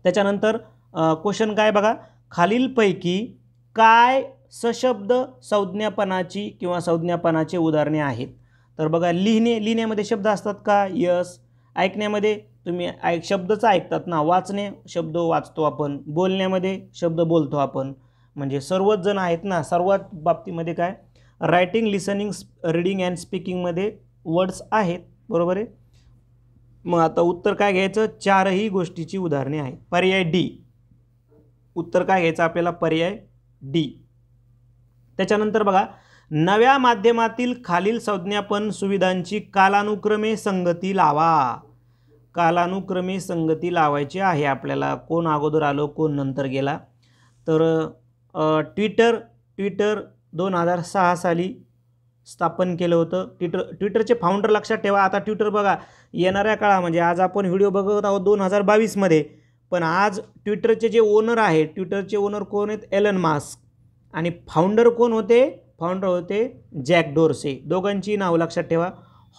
त्याच्यानंतर क्वेश्चन काय बघा खालीलपैकी काय सशब्द संज्ञापनाची किंवा संज्ञापनाचे उदाहरणे आहेत तर बघा लिहिणे लिहिण्यामध्ये शब्द असतात का यस ऐकण्यामध्ये तुम्ही ऐक शब्दच ऐकतात ना वाचणे शब्द वाचतो आपण बोलण्यामध्ये शब्द बोलतो आपण म्हणजे सर्वच जण आहेत ना सर्वात बाबतीमध्ये काय रायटिंग लिसनिंग रीडिंग अँड स्पीकिंगमध्ये वर्ड्स आहेत बरोबर आहे मग आता उत्तर काय घ्यायचं चारही गोष्टीची उदाहरणे आहेत पर्याय डी उत्तर काय घ्यायचं आपल्याला पर्याय डी त्याच्यानंतर बघा नव्या माध्यमातील खालील संज्ञापन सुविधांची कालानुक्रमे संगती लावा कालानुक्रमे संगती लावायची आहे आपल्याला कोण अगोदर आलो कोण नंतर गेला तर ट्विटर ट्विटर दोन हजार सहा साली स्थापन केलं होतं ट्विटर ट्विटरचे फाउंडर लक्षात ठेवा आता ट्विटर बघा येणाऱ्या काळा म्हणजे आज आपण व्हिडिओ बघत आहोत दोन हजार बावीसमध्ये पण आज ट्विटरचे जे ओनर आहे ट्विटरचे ओनर कोण आहेत एलन मास्क आणि फाउंडर कोण होते फाउंडर होते जॅक डोरसे दोघांची नावं लक्षात ठेवा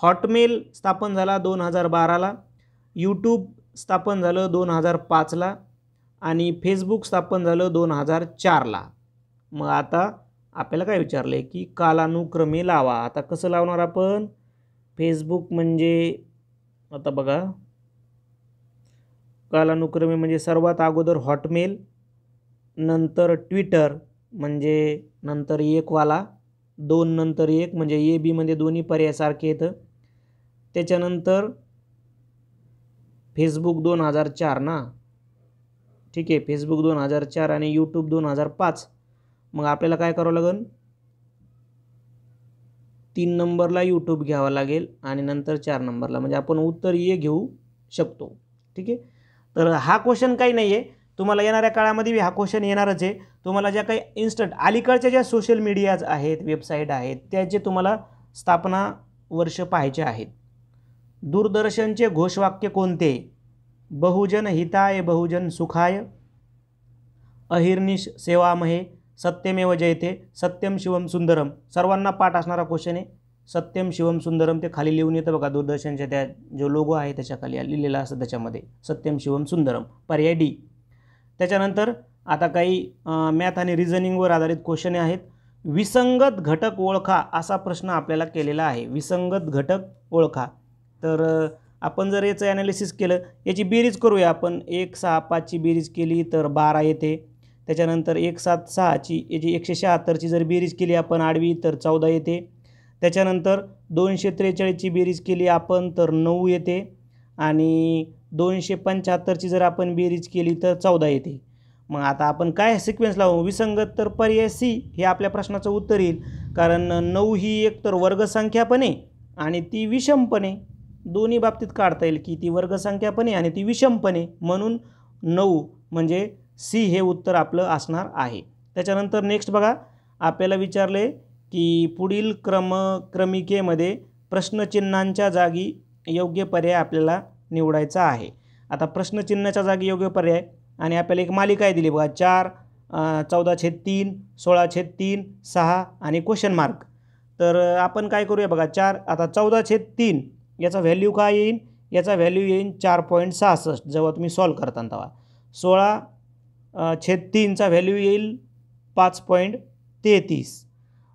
हॉटमेल स्थापन झाला दोन हजार बाराला यूट्यूब स्थापन झालं दोन हजार पाचला आणि फेसबुक स्थापन झालं दोन हजार चारला मग आता आपल्याला काय विचारलं आहे की कालानुक्रमे लावा आता कसं लावणार आपण फेसबुक म्हणजे आता बघा कालानुक्रमे म्हणजे सर्वात अगोदर हॉटमेल नंतर ट्विटर म्हणजे नंतर एकवाला दोन नंतर एक म्हणजे ए बीमध्ये दोन्ही पर्याय सारखे येतं त्याच्यानंतर फेसबुक दोन हजार चार ना ठीक आहे फेसबुक दोन हजार चार आणि यूट्यूब दोन हजार पाच मग आपल्याला काय करावं लागेल तीन नंबरला यूट्यूब घ्यावा लागेल आणि नंतर चार नंबरला म्हणजे आपण उत्तर ये घेऊ शकतो ठीक आहे तर हा क्वेश्चन काही नाही आहे तुम्हाला येणाऱ्या काळामध्ये हा क्वेश्चन येणारच आहे तुम्हाला ज्या काही इन्स्टंट अलीकडच्या ज्या सोशल मीडियाज आहेत वेबसाईट आहेत त्याचे तुम्हाला स्थापना वर्ष पाहायचे आहेत दूरदर्शनचे घोषवाक्य कोणते बहुजन हिताय बहुजन सुखाय अहिर्निश सेवामहे सत्यमेव जयते सत्यम शिवम सुंदरम सर्वांना पाठ असणारा क्वेश्चन आहे सत्यम शिवम सुंदरम ते खाली लिहून येतं बघा दूरदर्शनच्या त्या जो लोगो आहे त्याच्या खाली लिहिलेला असतं त्याच्यामध्ये सत्यम शिवम सुंदरम पर्याय डी त्याच्यानंतर आता काही मॅथ आणि रिझनिंगवर आधारित क्वेश्चने आहेत विसंगत घटक ओळखा असा प्रश्न आपल्याला केलेला आहे विसंगत घटक ओळखा तर आपण जर याचं ॲनालिसिस केलं याची बेरीज करूया आपण एक सहा पाचची बेरीज केली तर बारा येते त्याच्यानंतर एक सात सहाची याची एकशे शहात्तरची जर बेरीज केली आपण आडवी तर चौदा येते त्याच्यानंतर दोनशे त्रेचाळीसची बेरीज केली आपण तर नऊ येते आणि दोनशे पंच्याहत्तरची जर आपण बेरीज केली तर चौदा येते मग आता आपण काय सिक्वेन्स लावू विसंगत तर पर्याय सी हे आपल्या प्रश्नाचं उत्तर येईल कारण नऊ ही एक तर वर्गसंख्या पण आहे आणि ती विषमपणे दोन्ही बाबतीत काढता येईल की ती वर्गसंख्या पण आहे आणि ती विषमपणे म्हणून नऊ म्हणजे सी हे उत्तर आपलं असणार आहे त्याच्यानंतर नेक्स्ट बघा आपल्याला विचारले की पुढील क्रम क्रमिकेमध्ये प्रश्नचिन्हांच्या जागी योग्य पर्याय आपल्याला निवडायचा आहे आता प्रश्नचिन्हाच्या जागी योग्य पर्याय आणि आपल्याला एक मालिका आहे दिली बघा चार चौदा छेद तीन सोळा छेद तीन सहा आणि क्वेश्चन मार्क तर आपण काय करूया बघा चार आता चौदा छेद तीन याचा व्हॅल्यू काय येईल याचा व्हॅल्यू येईल चार पॉईंट सहासष्ट जेव्हा तुम्ही सॉल्व करता तेव्हा सोळा छेद तीनचा व्हॅल्यू येईल पाच पॉईंट तेहतीस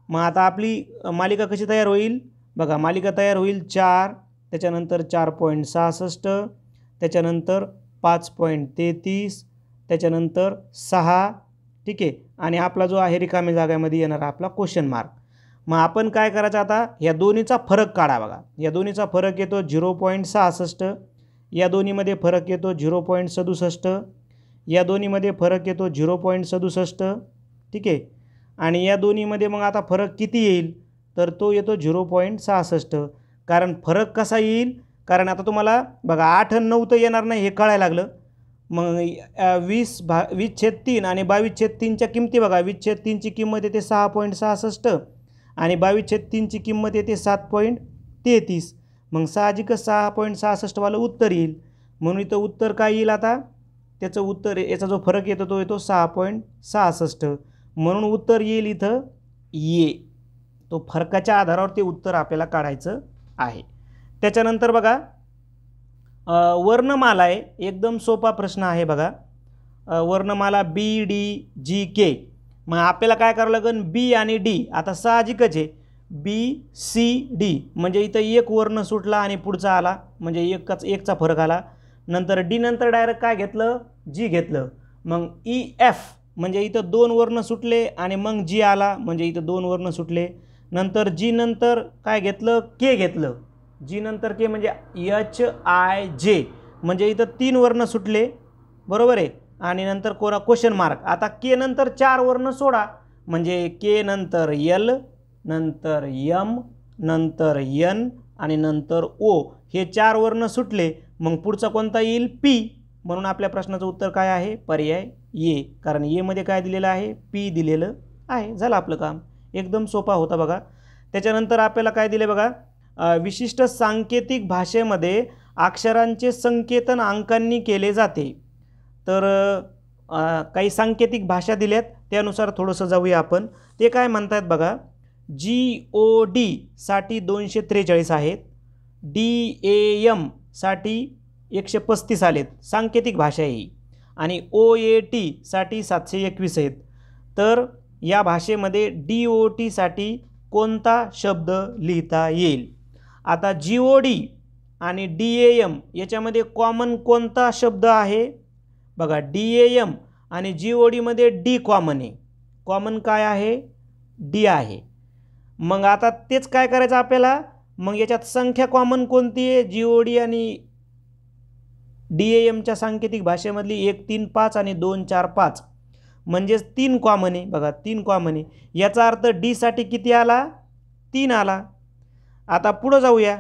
मग आता आपली मालिका कशी तयार होईल बघा मालिका तयार होईल चार त्याच्यानंतर चार पॉईंट सहासष्ट त्याच्यानंतर पाच पॉईंट तेहतीस त्याच्यानंतर सहा ठीक आहे आणि आपला जो आहे रिकामी जागेमध्ये येणारा आपला क्वेश्चन मार्क मग आपण काय करायचं आता या दोन्हीचा फरक काढा बघा या दोन्हीचा फरक येतो झिरो पॉईंट सहासष्ट या दोन्हीमध्ये फरक येतो झिरो पॉईंट सदुसष्ट या दोन्हीमध्ये फरक येतो झिरो पॉईंट सदुसष्ट ठीक आहे आणि या दोन्हीमध्ये मग आता फरक किती येईल तर तो येतो झिरो पॉईंट सहासष्ट कारण फरक कसा येईल कारण आता तुम्हाला बघा आठ आणि नऊ तर येणार नाही हे कळायला लागलं मग वीस भा वीस छेद तीन आणि बावीस छेद तीनच्या किमती बघा वीस छेद तीनची किंमत येते सहा पॉईंट सहासष्ट आणि बावीस छेद तीनची किंमत येते सात पॉईंट तेहतीस मग साहजिकच सहा पॉईंट सहासष्टवालं उत्तर येईल म्हणून इथं उत्तर काय येईल आता त्याचं उत्तर याचा जो फरक येतो तो येतो सहा पॉईंट सहासष्ट म्हणून उत्तर येईल इथं ये तो फरकाच्या आधारावर ते उत्तर आपल्याला काढायचं आहे त्याच्यानंतर बघा वर्णमाला आहे एकदम सोपा प्रश्न आहे बघा वर्णमाला बी डी जी के मग आपल्याला काय करावं लागेल बी आणि डी आता साहजिकच आहे बी सी डी म्हणजे इथं एक वर्ण सुटला आणि पुढचा आला म्हणजे एकच एकचा फरक आला नंतर डी नंतर डायरेक्ट काय घेतलं जी घेतलं मग ई e, एफ म्हणजे इथं दोन वर्ण सुटले आणि मग जी आला म्हणजे इथं दोन वर्ण सुटले नंतर जी नंतर काय घेतलं के घेतलं जी नंतर के म्हणजे यच आय जे म्हणजे इथं तीन वर्ण सुटले बरोबर आहे आणि नंतर कोणा क्वेश्चन मार्क आता के नंतर चार वर्ण सोडा म्हणजे के नंतर यल नंतर यम नंतर यन आणि नंतर ओ हे चार वर्ण सुटले मग पुढचा कोणता येईल पी म्हणून आपल्या प्रश्नाचं उत्तर काय आहे पर्याय ए कारण येमध्ये काय दिलेलं आहे पी दिलेलं आहे झालं आपलं काम एकदम सोपा होता बघा त्याच्यानंतर आपल्याला काय दिले बघा विशिष्ट सांकेतिक भाषेमध्ये अक्षरांचे संकेतन अंकांनी केले जाते तर काही सांकेतिक भाषा दिल्यात त्यानुसार थोडंसं जाऊया आपण ते काय म्हणतात बघा जी ओ डीसाठी दोनशे त्रेचाळीस आहेत डी ए एमसाठी एकशे पस्तीस आलेत सांकेतिक भाषा ही आणि ओ ए टीसाठी सातशे एकवीस आहेत तर या भाषेमध्ये डी ओ टीसाठी कोणता शब्द लिहिता येईल आता जी ओ डी आणि डी ए एम याच्यामध्ये कॉमन कोणता शब्द आहे बघा डी ए एम आणि जी ओ डीमध्ये डी कॉमन आहे कॉमन काय आहे डी आहे मग आता तेच काय करायचं आपल्याला मग याच्यात संख्या कॉमन कोणती आहे जी ओ डी आणि डी ए एमच्या सांकेतिक भाषेमधली एक तीन पाच आणि दोन चार पाच म्हणजेच तीन कॉमन आहे बघा तीन कॉमन आहे याचा अर्थ डीसाठी किती आला तीन आला आता पुढं जाऊया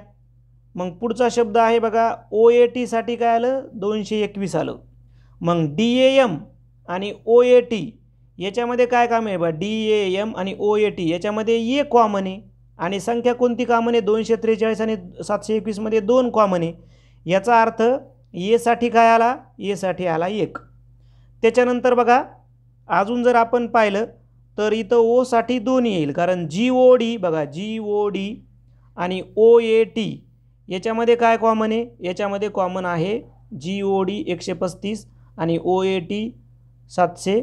मग पुढचा शब्द आहे बघा ओ ए टीसाठी काय आलं दोनशे एकवीस आलं मग डी ए एम आणि ओ ए टी याच्यामध्ये काय काम आहे बा डी ए एम आणि ओ ए टी याच्यामध्ये ये कॉमन आहे आणि संख्या कोणती कॉमन आहे दोनशे त्रेचाळीस आणि सातशे एकवीसमध्ये दोन कॉमन आहे याचा अर्थ एसाठी काय आला एसाठी आला एक त्याच्यानंतर बघा अजून जर आपण पाहिलं तर इथं ओसाठी दोन्ही येईल कारण जी ओ डी बघा जी ओ डी आणि ओ ए टी याच्यामध्ये काय कॉमन आहे याच्यामध्ये कॉमन आहे जी ओ डी एकशे पस्तीस आणि ओ ए टी सातशे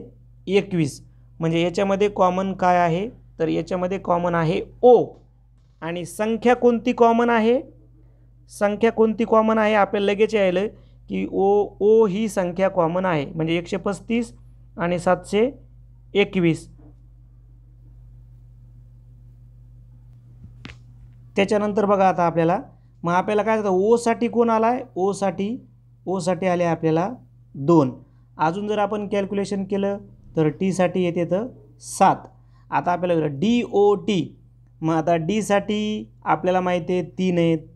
एकवीस म्हणजे याच्यामध्ये कॉमन काय आहे तर याच्यामध्ये कॉमन आहे ओ आणि संख्या कोणती कॉमन आहे संख्या कोणती कॉमन आहे आपल्याला लगेच यायलं की ओ ओ ही संख्या कॉमन आहे म्हणजे एकशे पस्तीस आणि सातशे एकवीस त्याच्यानंतर बघा आता आपल्याला मग आपल्याला काय ओसाठी कोण आला आहे ओसाठी ओसाठी आले आपल्याला दोन अजून जर आपण कॅल्क्युलेशन केलं तर टीसाठी येते तर सात आता आपल्याला डी ओ टी मग आता डीसाठी आपल्याला माहिती आहे तीन आहेत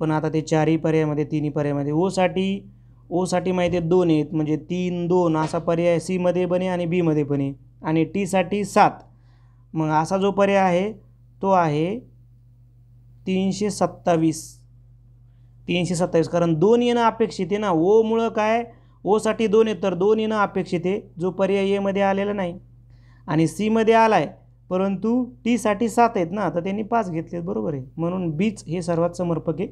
पण आता ते चारही पर्यायामध्ये तिन्ही पर्यायामध्ये ओसाठी ओसाठी माहिती आहे दोन आहेत म्हणजे तीन दोन असा पर्याय सीमध्ये पण आहे आणि बीमध्ये पण आहे आणि टीसाठी सात मग असा जो पर्याय आहे तो आहे तीनशे सत्तावीस तीनशे सत्तावीस कारण दोन येणं अपेक्षित आहे ना ओमुळं काय ओसाठी दोन आहेत तर दोन येणं अपेक्षित आहे जो पर्याय एमध्ये आलेला नाही आणि सीमध्ये आला आहे परंतु टीसाठी सात आहेत ना तर त्यांनी पाच घेतलेत बरोबर आहे म्हणून बीच हे सर्वात समर्पक आहे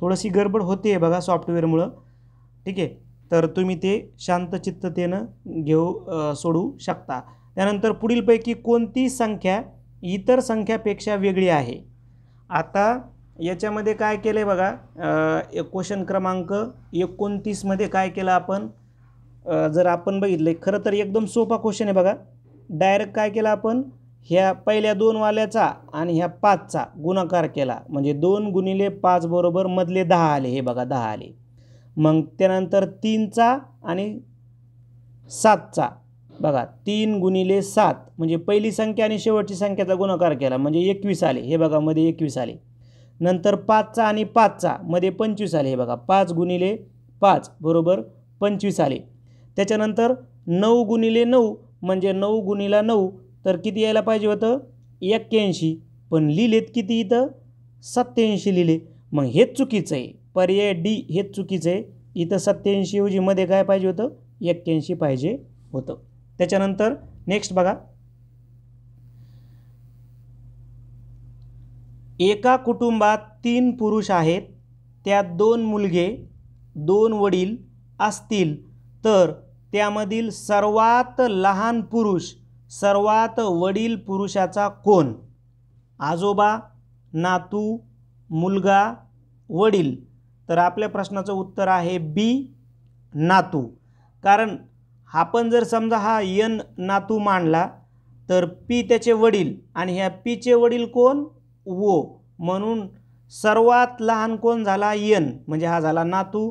थोडीशी गडबड होते आहे बघा सॉफ्टवेअरमुळं ठीक आहे तर तुम्ही ते शांतचित्ततेनं घेऊ सोडू शकता त्यानंतर पुढीलपैकी कोणती संख्या इतर संख्यापेक्षा वेगळी आहे आता याच्यामध्ये काय केलं आहे बघा क्वेश्चन क्रमांक एकोणतीसमध्ये काय केलं आपण जर आपण बघितलं खरं तर एकदम सोपा क्वेश्चन आहे बघा डायरेक्ट काय केलं आपण ह्या पहिल्या दोनवाल्याचा आणि ह्या पाचचा गुणाकार केला म्हणजे दोन गुणिले पाच बरोबर मधले दहा आले हे बघा दहा आले मग त्यानंतर तीनचा आणि सातचा बघा तीन गुणिले सात म्हणजे पहिली संख्या आणि शेवटची संख्याचा गुणाकार केला म्हणजे एकवीस आले हे बघा मध्ये एकवीस आले नंतर पाचचा आणि पाचचा मध्ये पंचवीस आले हे बघा पाच गुणिले पाच बरोबर पंचवीस आले त्याच्यानंतर नऊ गुणिले नऊ म्हणजे नऊ गुणिला नऊ तर किती यायला पाहिजे होतं एक्क्याऐंशी पण लिहिलेत किती इथं सत्त्याऐंशी लिहिले मग हेच चुकीचं आहे पर्याय डी हेच चुकीचं आहे इथं मध्ये काय पाहिजे होतं एक्क्याऐंशी पाहिजे होतं त्याच्यानंतर नेक्स्ट बघा एका कुटुंबात तीन पुरुष आहेत त्यात दोन मुलगे दोन वडील असतील तर त्यामधील सर्वात लहान पुरुष सर्वात वडील पुरुषाचा कोण आजोबा नातू मुलगा वडील तर आपल्या प्रश्नाचं उत्तर आहे बी नातू कारण आपण जर समजा हा यन नातू मांडला तर पी त्याचे वडील आणि ह्या पीचे वडील कोण वो म्हणून सर्वात लहान कोण झाला यन म्हणजे हा झाला नातू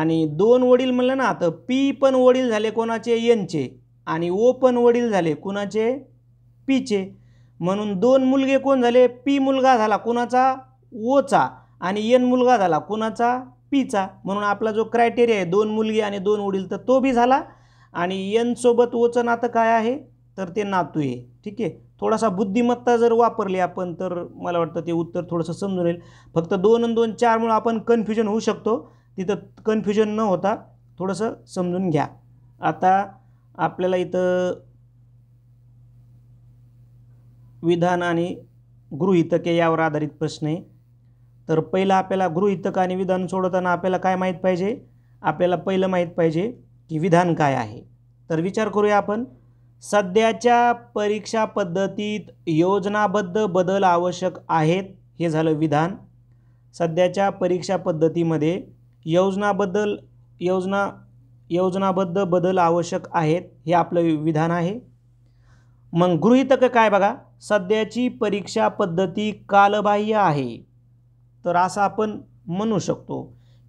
आणि दोन वडील म्हणलं ना तर पी पण वडील झाले कोणाचे यनचे आणि ओ पण वडील झाले कुणाचे पीचे म्हणून दोन मुलगे कोण झाले पी मुलगा झाला कोणाचा ओचा आणि एन मुलगा झाला कोणाचा पीचा म्हणून आपला जो क्रायटेरिया आहे दोन मुलगी आणि दोन उडील तर तो बी झाला आणि यनसोबत ओचं नातं काय आहे तर ते नातू आहे ठीक आहे थोडासा बुद्धिमत्ता जर वापरली आपण तर मला वाटतं ते उत्तर थोडंसं समजून येईल फक्त दोन आणि दोन चारमुळं आपण कन्फ्युजन होऊ शकतो तिथं कन्फ्युजन न होता थोडंसं समजून घ्या आता आपल्याला इथं विधान आणि गृहितके यावर आधारित प्रश्न आहे तर पहिलं आपल्याला गृहितक आणि विधान सोडवताना आपल्याला काय माहीत पाहिजे आपल्याला पहिलं माहीत पाहिजे की विधान काय आहे तर विचार करूया आपण सध्याच्या परीक्षा पद्धतीत योजनाबद्ध बदल आवश्यक आहेत हे झालं विधान सध्याच्या परीक्षा पद्धतीमध्ये योजनाबद्दल योजना योजनाबद्ध बदल आवश्यक आहेत हे आपलं विधान आहे मग गृहितक काय बघा सध्याची परीक्षा पद्धती कालबाह्य आहे तर असं आपण म्हणू शकतो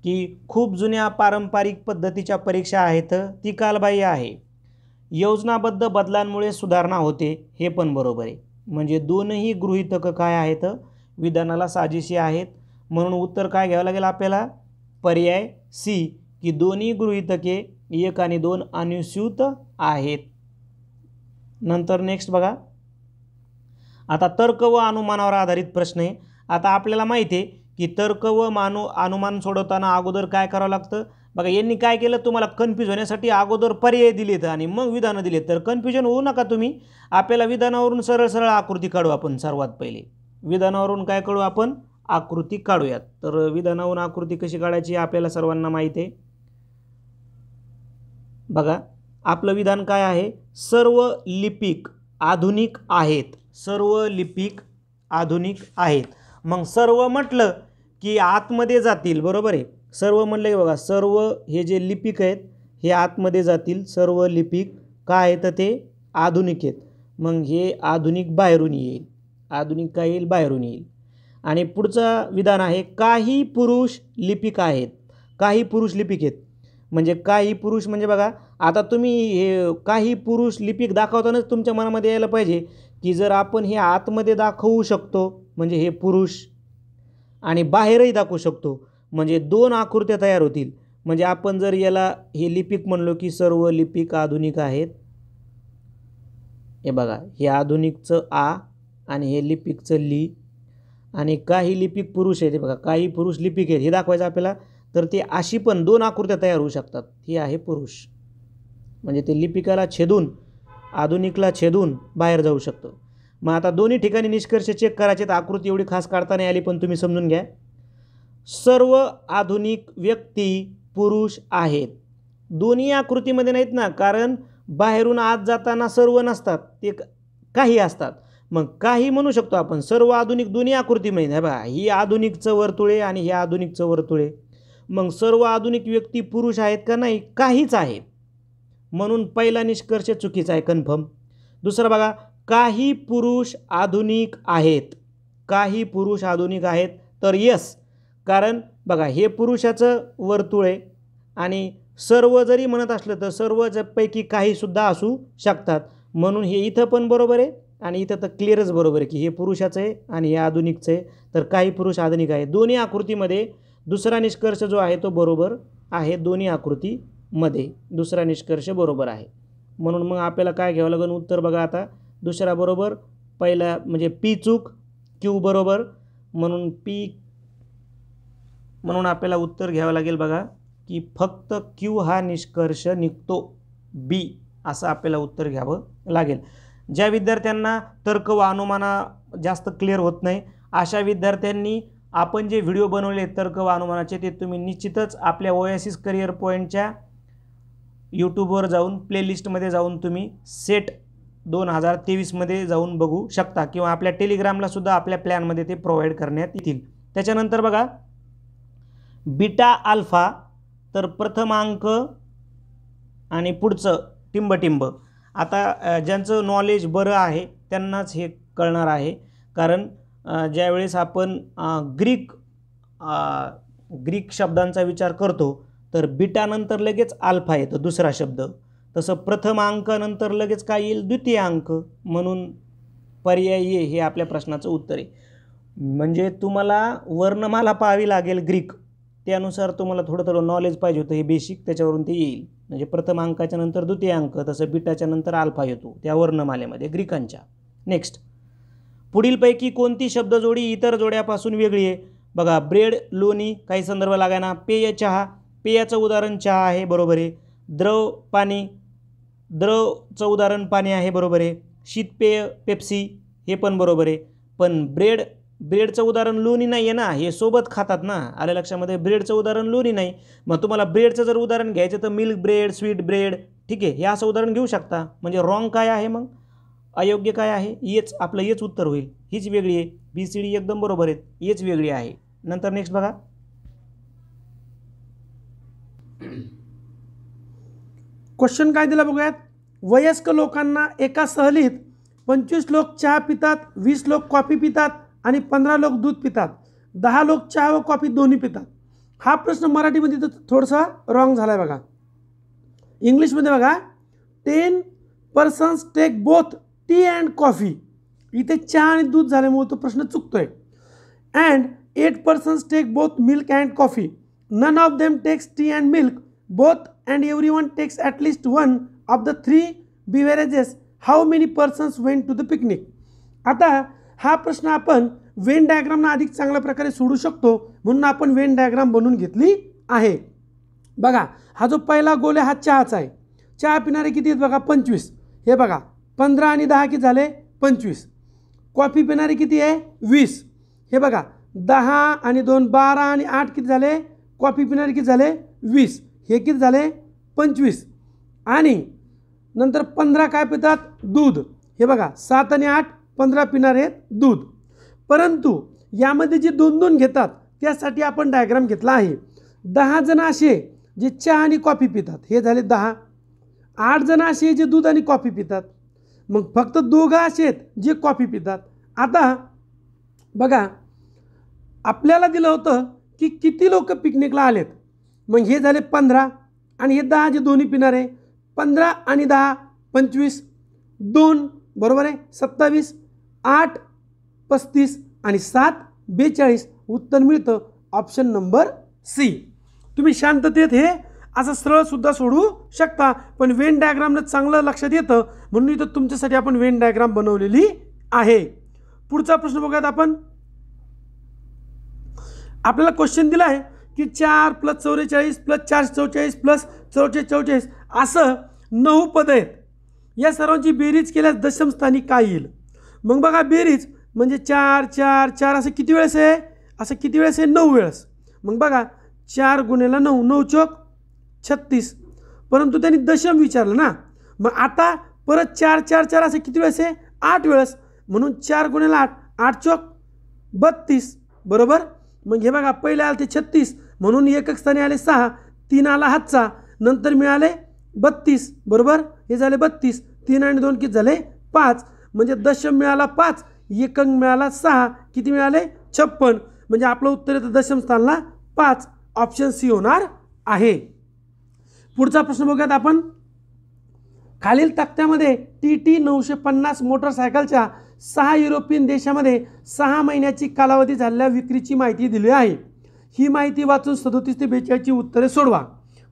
की खूप जुन्या पारंपरिक पद्धतीच्या परीक्षा आहेत ती कालबाह्य आहे योजनाबद्ध बदलांमुळे सुधारणा होते हे पण बरोबर आहे म्हणजे दोनही गृहितकं काय आहेत विधानाला साजेशी आहेत म्हणून उत्तर काय घ्यावं लागेल आपल्याला पर्याय सी की दोन्ही गृहितके एक आणि दोन अनुस्यूत आहेत नंतर नेक्स्ट बघा आता तर्क व अनुमानावर आधारित प्रश्न आहे आता आपल्याला माहिती आहे की तर्क व मानो अनुमान सोडवताना अगोदर काय करावं लागतं बघा यांनी काय केलं तुम्हाला कन्फ्युज होण्यासाठी अगोदर पर्याय दिलेत आणि मग विधानं दिलेत तर कन्फ्युजन होऊ नका तुम्ही आपल्याला विधानावरून सरळ सरळ आकृती काढू आपण सर्वात पहिले विधानावरून काय काढू आपण आकृती काढूयात तर विधानावरून आकृती कशी काढायची आपल्याला सर्वांना माहीत आहे बघा आपलं विधान काय आहे सर्व लिपिक आधुनिक आहेत सर्व लिपिक आधुनिक आहेत मग सर्व म्हटलं की आतमध्ये जातील बरोबर आहे सर्व म्हटलं की बघा सर्व हे जे लिपिक आहेत हे आतमध्ये जातील सर्व लिपिक काय आहे तर ते आधुनिक आहेत मग हे आधुनिक बाहेरून येईल आधुनिक काय येईल बाहेरून येईल आणि पुढचं विधान आहे काही पुरुष लिपिक आहेत काही पुरुष लिपिक आहेत म्हणजे काही पुरुष म्हणजे बघा आता तुम्ही हे काही पुरुष लिपिक दाखवतानाच तुमच्या मनामध्ये यायला पाहिजे की जर आपण हे आतमध्ये दाखवू शकतो म्हणजे हे पुरुष आणि बाहेरही दाखवू शकतो म्हणजे दोन आकृत्या तयार होतील म्हणजे आपण जर याला हे लिपिक म्हणलो की सर्व लिपिक आधुनिक आहेत हे बघा हे आधुनिकचं आ आणि हे लिपिकचं ली आणि काही लिपिक पुरुष आहेत हे बघा काही पुरुष लिपिक आहेत हे दाखवायचं आपल्याला तर ते अशी पण दोन आकृत्या तयार होऊ शकतात ही आहे पुरुष म्हणजे ते लिपिकाला छेदून आधुनिकला छेदून बाहेर जाऊ शकतं मग आता दोन्ही ठिकाणी निष्कर्ष चेक करायचे आकृती एवढी खास काढता नाही आली पण तुम्ही समजून घ्या सर्व आधुनिक व्यक्ती पुरुष आहेत दोन्ही आकृतीमध्ये नाहीत ना कारण बाहेरून आत जाताना सर्व नसतात ते काही असतात मग काही म्हणू शकतो आपण सर्व आधुनिक दोन्ही आकृतीमध्ये नाही बघा ही आधुनिकचं वर्तुळे आणि हे आधुनिकचं वर्तुळे मग सर्व आधुनिक व्यक्ती पुरुष आहेत का नाही काहीच आहे म्हणून पहिला निष्कर्ष चुकीचा आहे कन्फर्म दुसरा बघा काही पुरुष आधुनिक आहेत काही पुरुष आधुनिक आहेत तर यस कारण बघा हे पुरुषाचं वर्तुळ आहे आणि सर्व जरी म्हणत असलं तर सर्व जपैकी काहीसुद्धा असू शकतात म्हणून हे इथं पण बरोबर आहे आणि इथं तर क्लिअरच बरोबर आहे की हे पुरुषाचं आहे आणि हे आधुनिकचं आहे तर काही पुरुष आधुनिक आहे दोन्ही आकृतीमध्ये दुसरा निष्कर्ष जो आहे तो बरोबर आहे दोन्ही आकृतीमध्ये दुसरा निष्कर्ष बरोबर आहे म्हणून मग आपल्याला काय घ्यावं लागेल उत्तर बघा आता दुसरा बरोबर पहिला म्हणजे पी चूक क्यू म्हणून पी म्हणून आपल्याला उत्तर घ्यावं लागेल बघा की फक्त क्यू हा निष्कर्ष निघतो बी असं आपल्याला उत्तर घ्यावं लागेल ज्या विद्यार्थ्यांना तर्क व अनुमाना जास्त क्लिअर होत नाही अशा विद्यार्थ्यांनी आपण जे व्हिडिओ बनवले तर्क व अनुमानाचे ते तुम्ही निश्चितच आपल्या ओएसिस करिअर पॉईंटच्या यूट्यूबवर जाऊन प्लेलिस्टमध्ये जाऊन तुम्ही सेट दोन हजार तेवीसमध्ये जाऊन बघू शकता किंवा आपल्या टेलिग्रामला सुद्धा आपल्या प्लॅनमध्ये ते प्रोव्हाइड करण्यात येतील त्याच्यानंतर बघा बीटा अल्फा तर प्रथमांक आणि पुढचं टिंबटिंब आता ज्यांचं नॉलेज बरं आहे त्यांनाच हे कळणार आहे कारण ज्यावेळेस आपण ग्रीक ग्रीक शब्दांचा विचार करतो तर बिटानंतर लगेच अल्फा येतो दुसरा शब्द तसं प्रथम अंक नंतर लगेच काय येईल द्वितीय अंक म्हणून पर्याय ये हे आपल्या प्रश्नाचं उत्तर आहे म्हणजे तुम्हाला वर्णमाला पाहावी लागेल ग्रीक त्यानुसार तुम्हाला थोडं थोडं नॉलेज पाहिजे होतं हे बेसिक त्याच्यावरून ते येईल म्हणजे प्रथम अंकाच्या नंतर द्वितीय अंक तसं बिटाच्या नंतर आल्फा येतो त्या वर्णमालेमध्ये ग्रीकांच्या नेक्स्ट पुढीलपैकी कोणती शब्दजोडी इतर जोड्यापासून वेगळी आहे बघा ब्रेड लोणी काही संदर्भ लागायना पेय चहा पेयाचं उदाहरण चहा आहे बरोबर आहे द्रव पाणी द्रवचं उदाहरण पाणी आहे बरोबर आहे शीतपेय पेप्सी हे पण बरोबर आहे पण ब्रेड ब्रेडचं उदाहरण लोणी नाही आहे ना हे सोबत खातात ना आल्या लक्षामध्ये ब्रेडचं उदाहरण लोणी नाही मग तुम्हाला ब्रेडचं जर उदाहरण घ्यायचं तर मिल्क ब्रेड स्वीट ब्रेड ठीक आहे हे असं उदाहरण घेऊ शकता म्हणजे रॉंग काय आहे मग अयोग्य काय आहे हेच आपलं हेच उत्तर होईल हीच वेगळी आहे बी सी डी एकदम बरोबर आहे हेच वेगळी आहे नंतर नेक्स्ट बघा क्वेश्चन काय दिला बघूयात वयस्क लोकांना एका सहलीत पंचवीस लोक चहा पितात वीस लोक कॉफी पितात आणि पंधरा लोक दूध पितात दहा लोक चहा व कॉफी दोन्ही पितात हा प्रश्न मराठीमध्ये तर थोडासा रॉंग झाला आहे बघा इंग्लिशमध्ये बघा ten persons take both tea and coffee इथे चहा आणि दूध झाल्यामुळे तो प्रश्न चुकतो आहे and eight persons take both milk and coffee none of them takes tea and milk both and everyone takes at least one of the three beverages how many persons went to the picnic आता हा प्रश्न आपण वेन डायग्रामना अधिक चांगल्या प्रकारे सोडू शकतो म्हणून आपण वेन डायग्राम बनवून घेतली आहे बघा हा जो पहिला गोल आहे हा चहाचा आहे चहा पिणारे किती आहेत बघा पंचवीस हे बघा पंधरा आणि दहा किती झाले पंचवीस कॉफी पिणारे किती आहे वीस हे बघा दहा आणि दोन बारा आणि आठ किती झाले कॉफी पिणारे किती झाले वीस हे किती झाले पंचवीस आणि नंतर पंधरा काय पितात दूध हे बघा सात आणि आठ पंधरा पिणार आहेत दूध परंतु यामध्ये जे दोन दोन घेतात त्यासाठी आपण डायग्राम घेतला आहे दहा जण असे जे चहा आणि कॉफी पितात हे झाले दहा आठ जण असे जे दूध आणि कॉफी पितात मग फक्त दोघं असे आहेत जे कॉफी पितात आता बघा आपल्याला दिलं होतं की किती लोक पिकनिकला आलेत मग हे झाले पंधरा आणि हे दहा जे दोन्ही पिणार आहे पंधरा आणि दहा पंचवीस दोन बरोबर आहे सत्तावीस आठ पस्तीस आणि सात बेचाळीस उत्तर मिळतं ऑप्शन नंबर सी तुम्ही शांततेत हे असं सरळसुद्धा सोडू शकता पण वेन डायग्रामनं चांगलं लक्षात येतं म्हणून इथं तुमच्यासाठी आपण वेन डायग्राम बनवलेली आहे पुढचा प्रश्न बघूयात आपण आपल्याला क्वेश्चन दिला आहे की चार प्लस चौवेचाळीस प्लस चार चौवेचाळीस प्लस चौशे चौवेचाळीस असं नऊ पद आहेत या सर्वांची बेरीज केल्यास दशमस्थानी काय येईल मग बघा बेरीज म्हणजे चार चार चार असं किती वेळेस आहे असं किती वेळेस आहे नऊ वेळेस मग बघा चार गुन्ह्याला नऊ नऊ चौक छत्तीस परंतु त्यांनी दशम विचारलं ना मग आता परत चार चार चार असं किती वेळेस आहे आठ वेळेस म्हणून चार गुन्ह्याला आठ आठ चौक बत्तीस बरोबर मग हे बघा पहिले आलं ते छत्तीस म्हणून एकक स्थानी आले सहा तीन आला हातचा नंतर मिळाले बत्तीस बरोबर हे झाले बत्तीस तीन आणि दोन किती झाले पाच म्हणजे दशम मिळाला पाच एकक मिळाला सहा किती मिळाले छप्पन म्हणजे आपलं उत्तर येतं दशम स्थानला पाच ऑप्शन सी होणार आहे पुढचा प्रश्न बघूयात आपण खालील तक्त्यामध्ये टी टी नऊशे पन्नास मोटरसायकलच्या सहा युरोपियन देशामध्ये सहा महिन्याची कालावधी झालेल्या विक्रीची माहिती दिली आहे ही माहिती वाचून सदोतीस ते बेचाळीसची उत्तरे सोडवा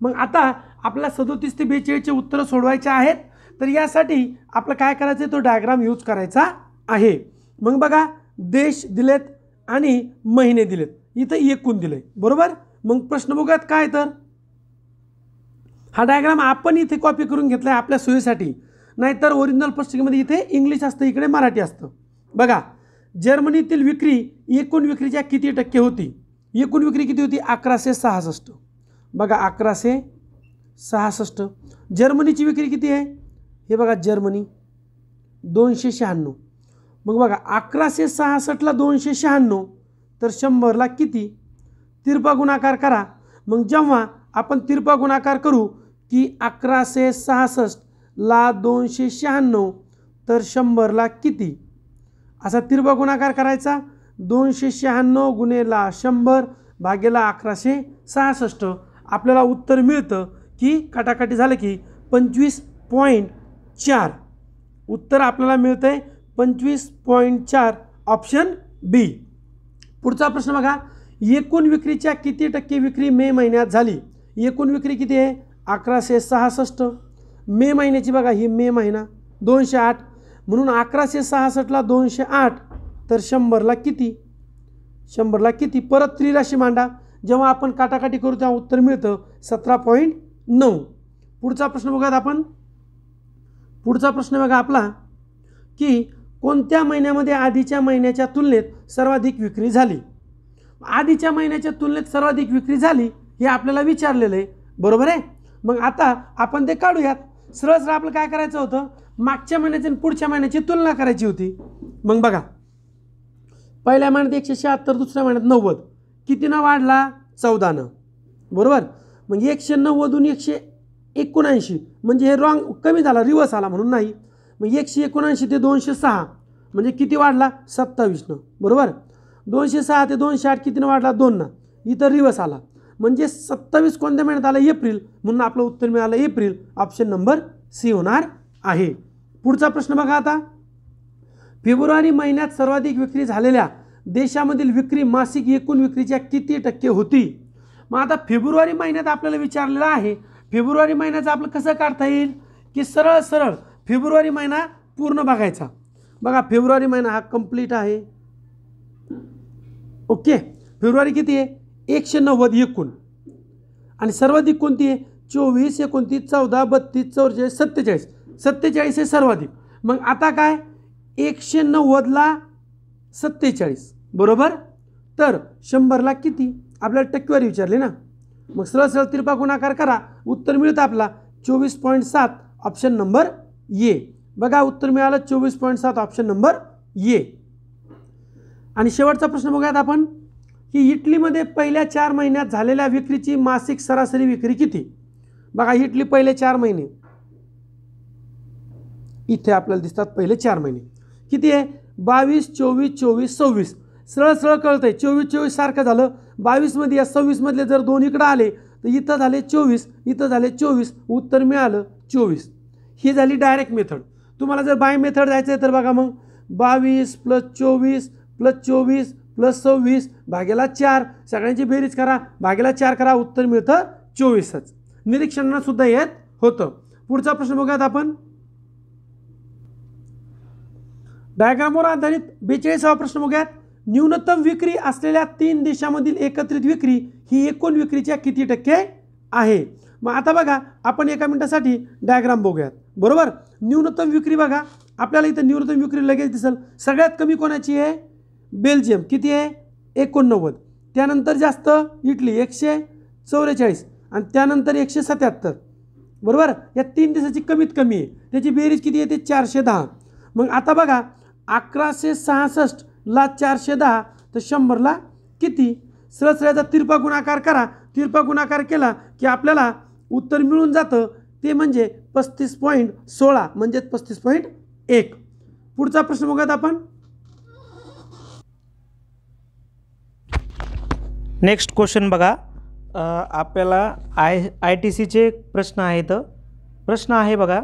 मग आता आपल्याला सदोतीस ते बेचाळीसची उत्तरं सोडवायचे आहेत तर यासाठी आपलं काय करायचं आहे तो डायग्राम यूज करायचा आहे मग बघा देश दिलेत आणि महिने दिलेत इथं एकूण दिले बरोबर मग प्रश्न बघूयात काय तर हा डायग्राम आपण इथे कॉपी करून घेतला आहे आपल्या सोयीसाठी नाहीतर ओरिजिनल पुस्तकामध्ये इथे इंग्लिश असतं इकडे मराठी असतं बघा जर्मनीतील विक्री एकूण विक्रीच्या किती टक्के होती एकूण विक्री किती होती अकराशे सहासष्ट बघा अकराशे सहासष्ट जर्मनीची विक्री किती आहे हे बघा जर्मनी दोनशे शहाण्णव मग बघा अकराशे सहासष्टला दोनशे शहाण्णव तर शंभरला किती तिरपा गुणाकार करा मग जेव्हा आपण तिरपा गुणाकार करू की अकराशे सहासष्ट ला दोनशे शहाण्णव तर शंभरला किती असा तिरपा गुणाकार करायचा दोनशे शहाण्णव गुणेला शंभर भागेला अकराशे सहासष्ट आपल्याला उत्तर मिळतं की काटाकाटी झालं की पंचवीस पॉईंट चार उत्तर आपल्याला मिळतं आहे पंचवीस पॉईंट चार ऑप्शन बी पुढचा प्रश्न बघा एकूण विक्रीच्या किती टक्के विक्री मे महिन्यात झाली एकूण विक्री किती आहे अकराशे सहासष्ट मे महिन्याची बघा ही मे महिना दोनशे आठ म्हणून अकराशे सहासष्टला दोनशे आठ तर शंभरला किती शंभरला किती परत त्रिराशी मांडा जेव्हा आपण काटाकाटी करू तेव्हा उत्तर मिळतं सतरा पॉईंट नऊ पुढचा प्रश्न बघूयात आपण पुढचा प्रश्न बघा आपला की कोणत्या महिन्यामध्ये आधीच्या महिन्याच्या तुलनेत सर्वाधिक विक्री झाली आधीच्या महिन्याच्या तुलनेत सर्वाधिक विक्री झाली हे आपल्याला विचारलेलं आहे बरोबर आहे मग आता आपण ते काढूयात सरळ सर आपलं काय करायचं होतं मागच्या महिन्याची आणि पुढच्या महिन्याची तुलना करायची होती मग बघा पहिल्या महिन्यात एकशे शहात्तर दुसऱ्या महिन्यात नव्वद कितीनं वाढला चौदानं बरोबर म्हणजे एकशे नव्वदून एकशे एकोणऐंशी म्हणजे हे रॉंग कमी झाला रिव्हर्स आला म्हणून नाही मग एकशे एकोणऐंशी ते दोनशे सहा म्हणजे किती वाढला सत्तावीसनं बरोबर दोनशे सहा ते दोनशे आठ कितीनं वाढला दोननं इथं रिव्हर्स आला म्हणजे सत्तावीस कोणत्या महिन्यात आला एप्रिल म्हणून आपलं उत्तर मिळालं एप्रिल ऑप्शन नंबर सी होणार आहे पुढचा प्रश्न बघा आता फेब्रुवारी महिन्यात सर्वाधिक विक्री झालेल्या देशामधील विक्री मासिक एकूण विक्रीच्या किती टक्के होती मग आता फेब्रुवारी महिन्यात आपल्याला विचारलेलं आहे फेब्रुवारी महिन्याचं आपलं कसं काढता येईल की सरळ सरळ फेब्रुवारी महिना पूर्ण बघायचा बघा फेब्रुवारी महिना हा कंप्लीट आहे ओके फेब्रुवारी किती आहे एकशे नव्वद एकूण आणि सर्वाधिक कोणती आहे चोवीस एकोणतीस चौदा बत्तीस चौवेचाळीस सत्तेचाळीस सत्तेचाळीस हे सर्वाधिक मग आता काय एकशे नव्वदला सत्तेचाळीस बरोबर तर शंभरला किती आपल्याला टक्केवारी विचारले ना मग सरळ सरळ तिरपा गुणाकार करा उत्तर मिळतं आपला चोवीस पॉईंट सात ऑप्शन नंबर ये बघा उत्तर मिळालं चोवीस पॉईंट सात ऑप्शन नंबर ये आणि शेवटचा प्रश्न बघूयात आपण की इटलीमध्ये पहिल्या चार महिन्यात झालेल्या विक्रीची मासिक सरासरी विक्री किती बघा इटली पहिले चार महिने इथे आपल्याला दिसतात पहिले चार महिने किती आहे बावीस चोवीस चोवीस सव्वीस सरळ सरळ कळतं आहे चोवीस चोवीस सारखं झालं बावीसमध्ये या सव्वीसमधले जर दोन इकडं आले तर इथं झाले चोवीस इथं झाले चोवीस उत्तर मिळालं चोवीस ही झाली डायरेक्ट मेथड तुम्हाला जर बाय मेथड जायचं आहे तर बघा मग बावीस प्लस चोवीस प्लस चोवीस प्लस सव्वीस भागेला चार सगळ्यांची बेरीज करा भागेला चार करा उत्तर मिळतं चोवीसच निरीक्षणांनासुद्धा येत होतं पुढचा प्रश्न बघूयात आपण डायग्रामवर आधारित बेचाळीसावा प्रश्न बघूयात न्यूनतम विक्री असलेल्या तीन देशामधील एकत्रित विक्री ही एकूण विक्रीच्या किती टक्के आहे मग आता बघा आपण एका मिनटासाठी डायग्राम बघूयात बरोबर न्यूनतम विक्री बघा आपल्याला इथं न्यूनतम विक्री लगेच दिसेल सगळ्यात कमी कोणाची आहे बेल्जियम किती आहे एकोणनव्वद त्यानंतर जास्त इटली एकशे चौवेचाळीस आणि त्यानंतर एकशे सत्याहत्तर बरोबर या तीन दिवसाची कमीत कमी आहे त्याची बेरीज किती आहे ते चारशे दहा मग आता बघा अकराशे सहासष्टला चारशे दहा तर शंभरला किती सरसऱ्याचा तिरपा गुणाकार करा तिरपा गुणाकार केला की आपल्याला उत्तर मिळून जातं ते म्हणजे पस्तीस पॉईंट सोळा म्हणजे पस्तीस पॉईंट एक पुढचा प्रश्न बघूयात आपण नेक्स्ट क्वेश्चन बघा आपल्याला आय आय टी सीचे प्रश्न आहेत प्रश्न आहे बघा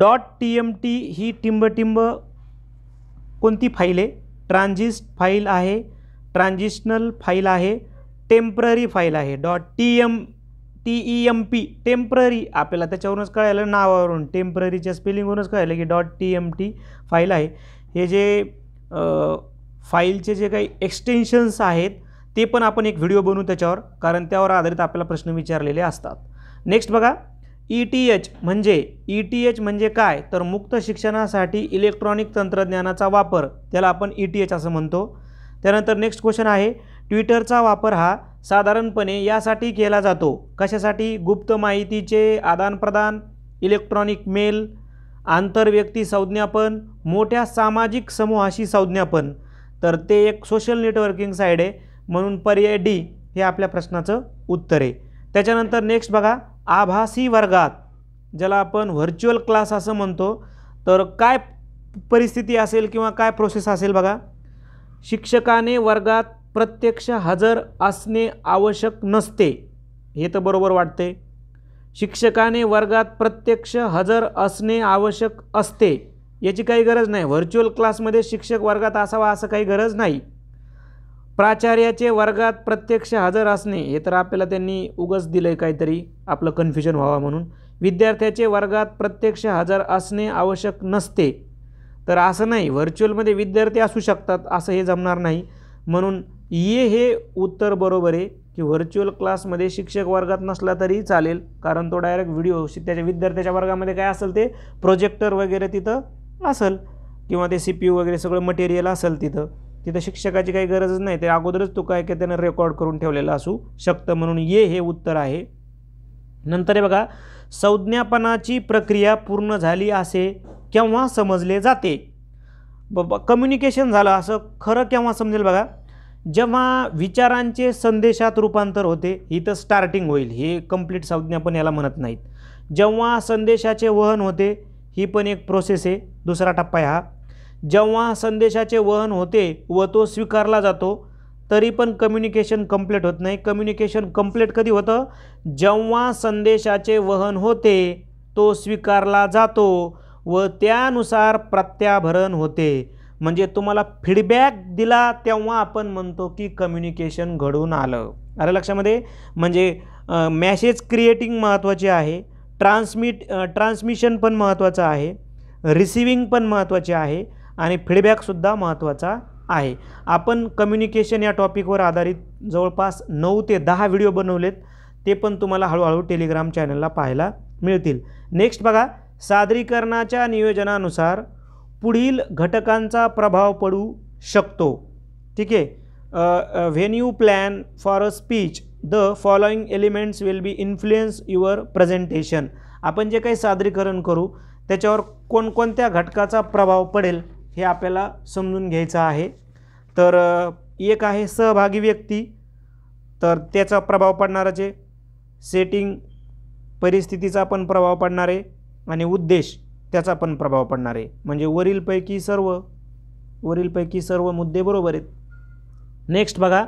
डॉट टी एम टी ही टिंब टिंब कोणती फाईल आहे ट्रान्झिस्ट फाईल आहे ट्रान्झिशनल फाईल आहे टेम्पररी फाईल आहे dot T M T E M P temporary आपल्याला त्याच्यावरूनच कळायलं नावावरून टेम्पररीच्या स्पेलिंगवरूनच कळायलं की dot T M T file आहे हे जे फाईलचे जे काही एक्सटेन्शन्स आहेत ते पण आपण एक व्हिडिओ बनवू त्याच्यावर कारण त्यावर आधारित आपल्याला प्रश्न विचारलेले असतात नेक्स्ट बघा ई टी एच म्हणजे ई टी एच म्हणजे काय तर मुक्त शिक्षणासाठी इलेक्ट्रॉनिक तंत्रज्ञानाचा वापर त्याला आपण ई टी एच असं म्हणतो त्यानंतर नेक्स्ट क्वेश्चन आहे ट्विटरचा वापर हा साधारणपणे यासाठी केला जातो कशासाठी गुप्त माहितीचे आदानप्रदान इलेक्ट्रॉनिक मेल आंतरव्यक्ती संज्ञापन मोठ्या सामाजिक समूहाशी संज्ञापन तर ते एक सोशल नेटवर्किंग साईड आहे म्हणून पर्याय डी हे आपल्या प्रश्नाचं उत्तर आहे त्याच्यानंतर नेक्स्ट बघा आभासी वर्गात ज्याला आपण व्हर्च्युअल क्लास असं म्हणतो तर काय परिस्थिती असेल किंवा काय प्रोसेस असेल बघा शिक्षकाने वर्गात प्रत्यक्ष हजर असणे आवश्यक नसते हे तर बरोबर वाटते शिक्षकाने वर्गात प्रत्यक्ष हजर असणे आवश्यक असते याची काही गरज नाही व्हर्च्युअल क्लासमध्ये शिक्षक वर्गात असावा असं काही गरज नाही प्राचार्याचे वर्गात प्रत्यक्ष हजर असणे हे तर आपल्याला त्यांनी उगच दिलं आहे काहीतरी आपलं कन्फ्युजन व्हावा म्हणून विद्यार्थ्याचे वर्गात प्रत्यक्ष हजर असणे आवश्यक नसते तर असं नाही व्हर्च्युअलमध्ये विद्यार्थी असू शकतात असं हे जमणार नाही म्हणून ये हे उत्तर बरोबर आहे की व्हर्च्युअल क्लासमध्ये शिक्षक वर्गात नसला तरी चालेल कारण तो डायरेक्ट व्हिडिओ त्याच्या विद्यार्थ्याच्या वर्गामध्ये काय असेल ते प्रोजेक्टर वगैरे तिथं असेल किंवा ते सी पी यू वगैरे सगळं मटेरियल असेल तिथं तिथं शिक्षकाची काही गरजच नाही ते अगोदरच तू काय काय त्यानं रेकॉर्ड करून ठेवलेलं असू शकतं म्हणून ये हे उत्तर आहे नंतर हे बघा संज्ञापनाची प्रक्रिया पूर्ण झाली असे केव्हा समजले जाते बाबा कम्युनिकेशन झालं असं खरं केव्हा समजेल बघा जेव्हा विचारांचे संदेशात रूपांतर होते ही तर स्टार्टिंग होईल हे कम्प्लीट संज्ञापन याला म्हणत नाहीत जेव्हा संदेशाचे वहन होते ही पण एक प्रोसेस आहे दुसरा टप्पा आहे हा जेव्हा संदेशाचे वहन होते व तो स्वीकारला जातो तरी पण कम्युनिकेशन कम्प्लीट होत नाही कम्युनिकेशन कम्प्लीट कधी होतं जेव्हा संदेशाचे वहन होते तो स्वीकारला जातो व त्यानुसार प्रत्याभरण होते म्हणजे तुम्हाला फीडबॅक दिला तेव्हा आपण म्हणतो की कम्युनिकेशन घडून आलं अरे लक्षामध्ये म्हणजे मॅसेज क्रिएटिंग महत्त्वाचे आहे ट्रान्समिट ट्रान्समिशन पण महत्त्वाचं आहे रिसिविंग पण महत्त्वाचे आहे आणि फीडबॅकसुद्धा महत्त्वाचा आहे आपण कम्युनिकेशन या टॉपिकवर आधारित जवळपास नऊ ते दहा व्हिडिओ बनवलेत ते पण तुम्हाला हळूहळू टेलिग्राम चॅनलला पाहायला मिळतील नेक्स्ट बघा सादरीकरणाच्या नियोजनानुसार पुढील घटकांचा प्रभाव पडू शकतो ठीक आहे when you plan for a speech the following elements will be influence your presentation आपण जे काही सादरीकरण करू त्याच्यावर कोणकोणत्या घटकाचा प्रभाव पडेल हे आपल्याला समजून घ्यायचं आहे तर एक आहे सहभागी व्यक्ती तर त्याचा प्रभाव पडणारा जे सेटिंग परिस्थितीचा पण प्रभाव पडणार आहे आणि उद्देश त्याचा पण प्रभाव पडणार आहे म्हणजे वरीलपैकी सर्व वरीलपैकी सर्व मुद्दे बरोबर आहेत नेक्स्ट बघा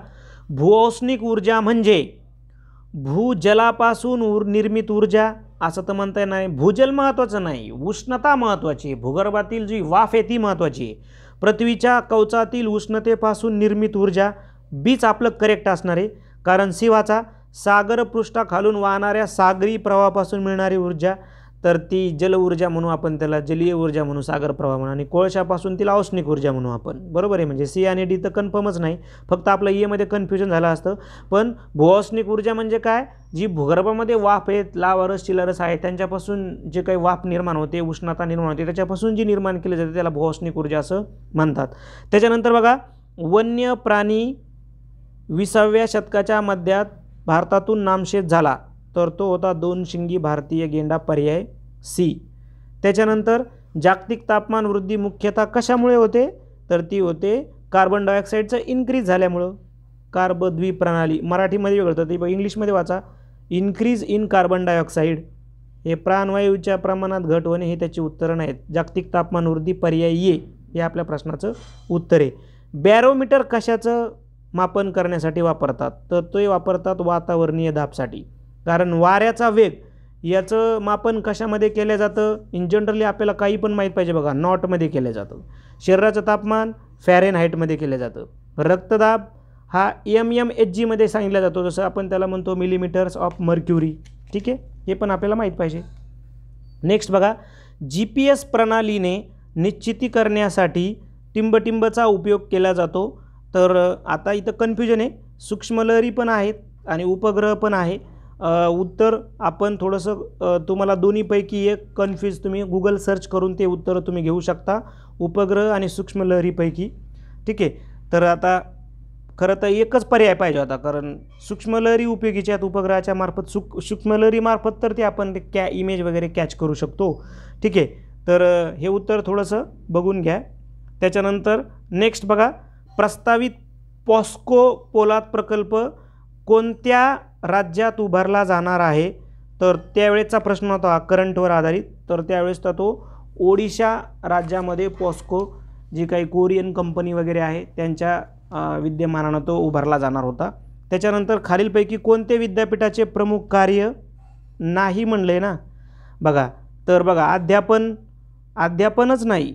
भूऔष्णिक ऊर्जा म्हणजे भूजलापासून उर निर्मित ऊर्जा असं तर म्हणता नाही भूजल महत्त्वाचं नाही उष्णता महत्त्वाची आहे भूगर्भातील जी वाफ आहे ती महत्त्वाची आहे पृथ्वीच्या कवचातील उष्णतेपासून निर्मित ऊर्जा बीच आपलं करेक्ट असणार आहे कारण शिवाचा सागरपृष्ठाखालून वाहणाऱ्या सागरी प्रवाहापासून मिळणारी ऊर्जा तर ती जल ऊर्जा म्हणू आपण त्याला जलीय ऊर्जा म्हणू सागर प्रवाह म्हणू आणि कोळशापासून तिला औष्णिक ऊर्जा म्हणू आपण बरोबर आहे म्हणजे सी आणि डी तर कन्फर्मच नाही फक्त आपलं एमध्ये e कन्फ्युजन झालं असतं पण भूऔष्णिक ऊर्जा म्हणजे काय जी भूगर्भामध्ये वाफ आहेत लावारस चिलरस आहे त्यांच्यापासून जे काही वाफ निर्माण होते उष्णता निर्माण होते त्याच्यापासून जी निर्माण केली जाते त्याला भूऔष्णिक ऊर्जा असं म्हणतात त्याच्यानंतर बघा वन्य प्राणी विसाव्या शतकाच्या मध्यात भारतातून नामशेष झाला तर तो होता दोन शिंगी भारतीय गेंडा पर्याय सी त्याच्यानंतर जागतिक तापमान वृद्धी मुख्यतः कशामुळे होते तर ती होते कार्बन डायऑक्साईडचं इन्क्रीज झाल्यामुळं कार्बद्वी प्रणाली मराठीमध्ये वेगळं होतं ती इंग्लिशमध्ये वाचा इन्क्रीज इन कार्बन डायऑक्साईड हे प्राणवायूच्या प्रमाणात घट होणे हे त्याची उत्तरं नाहीत जागतिक तापमान वृद्धी पर्याय ये हे आपल्या प्रश्नाचं उत्तर आहे बॅरोमीटर कशाचं मापन करण्यासाठी वापरतात तर ते वापरतात वातावरणीय दाबसाठी कारण वाऱ्याचा वेग याचं मापन कशामध्ये केलं जातं इन जनरली आपल्याला काही पण माहीत पाहिजे बघा नॉटमध्ये केलं जातं शरीराचं तापमान फॅरेन हाईटमध्ये केलं जातं रक्तदाब हा एम एम एच जीमध्ये सांगितला जातो जसं आपण त्याला म्हणतो मिलीमीटर्स ऑफ मर्क्युरी ठीक आहे हे पण आपल्याला माहीत पाहिजे नेक्स्ट बघा जी पी एस प्रणालीने निश्चिती करण्यासाठी टिंबटिंबचा उपयोग केला जातो तर आता इथं कन्फ्युजन आहे सूक्ष्मलहरी पण आहेत आणि उपग्रह पण आहे उत्तर आपण थोडंसं तुम्हाला दोन्हीपैकी एक कन्फ्यूज तुम्ही गुगल सर्च करून ते उत्तरं तुम्ही घेऊ शकता उपग्रह आणि सूक्ष्म ठीक आहे तर आता खरं तर एकच पर्याय पाहिजे होता कारण सूक्ष्मलहरी उपयोगीच्या आहेत उपग्रहाच्या मार्फत सुक सूक्ष्मलहरीमार्फत तर ते आपण ते कॅ इमेज वगैरे कॅच करू शकतो ठीक आहे तर हे उत्तर थोडंसं बघून घ्या त्याच्यानंतर नेक्स्ट बघा प्रस्तावित पॉस्को पोलाद प्रकल्प कोणत्या राज्यात उभारला जाणार आहे तर त्यावेळेचा प्रश्न होता करंटवर आधारित तर त्यावेळेस तर तो ओडिशा राज्यामध्ये पॉस्को जी काही कोरियन कंपनी वगैरे आहे त्यांच्या विद्यमानानं तो उभारला जाणार होता त्याच्यानंतर खालीलपैकी कोणते विद्यापीठाचे प्रमुख कार्य नाही म्हणले ना बघा तर बघा अध्यापन अध्यापनच नाही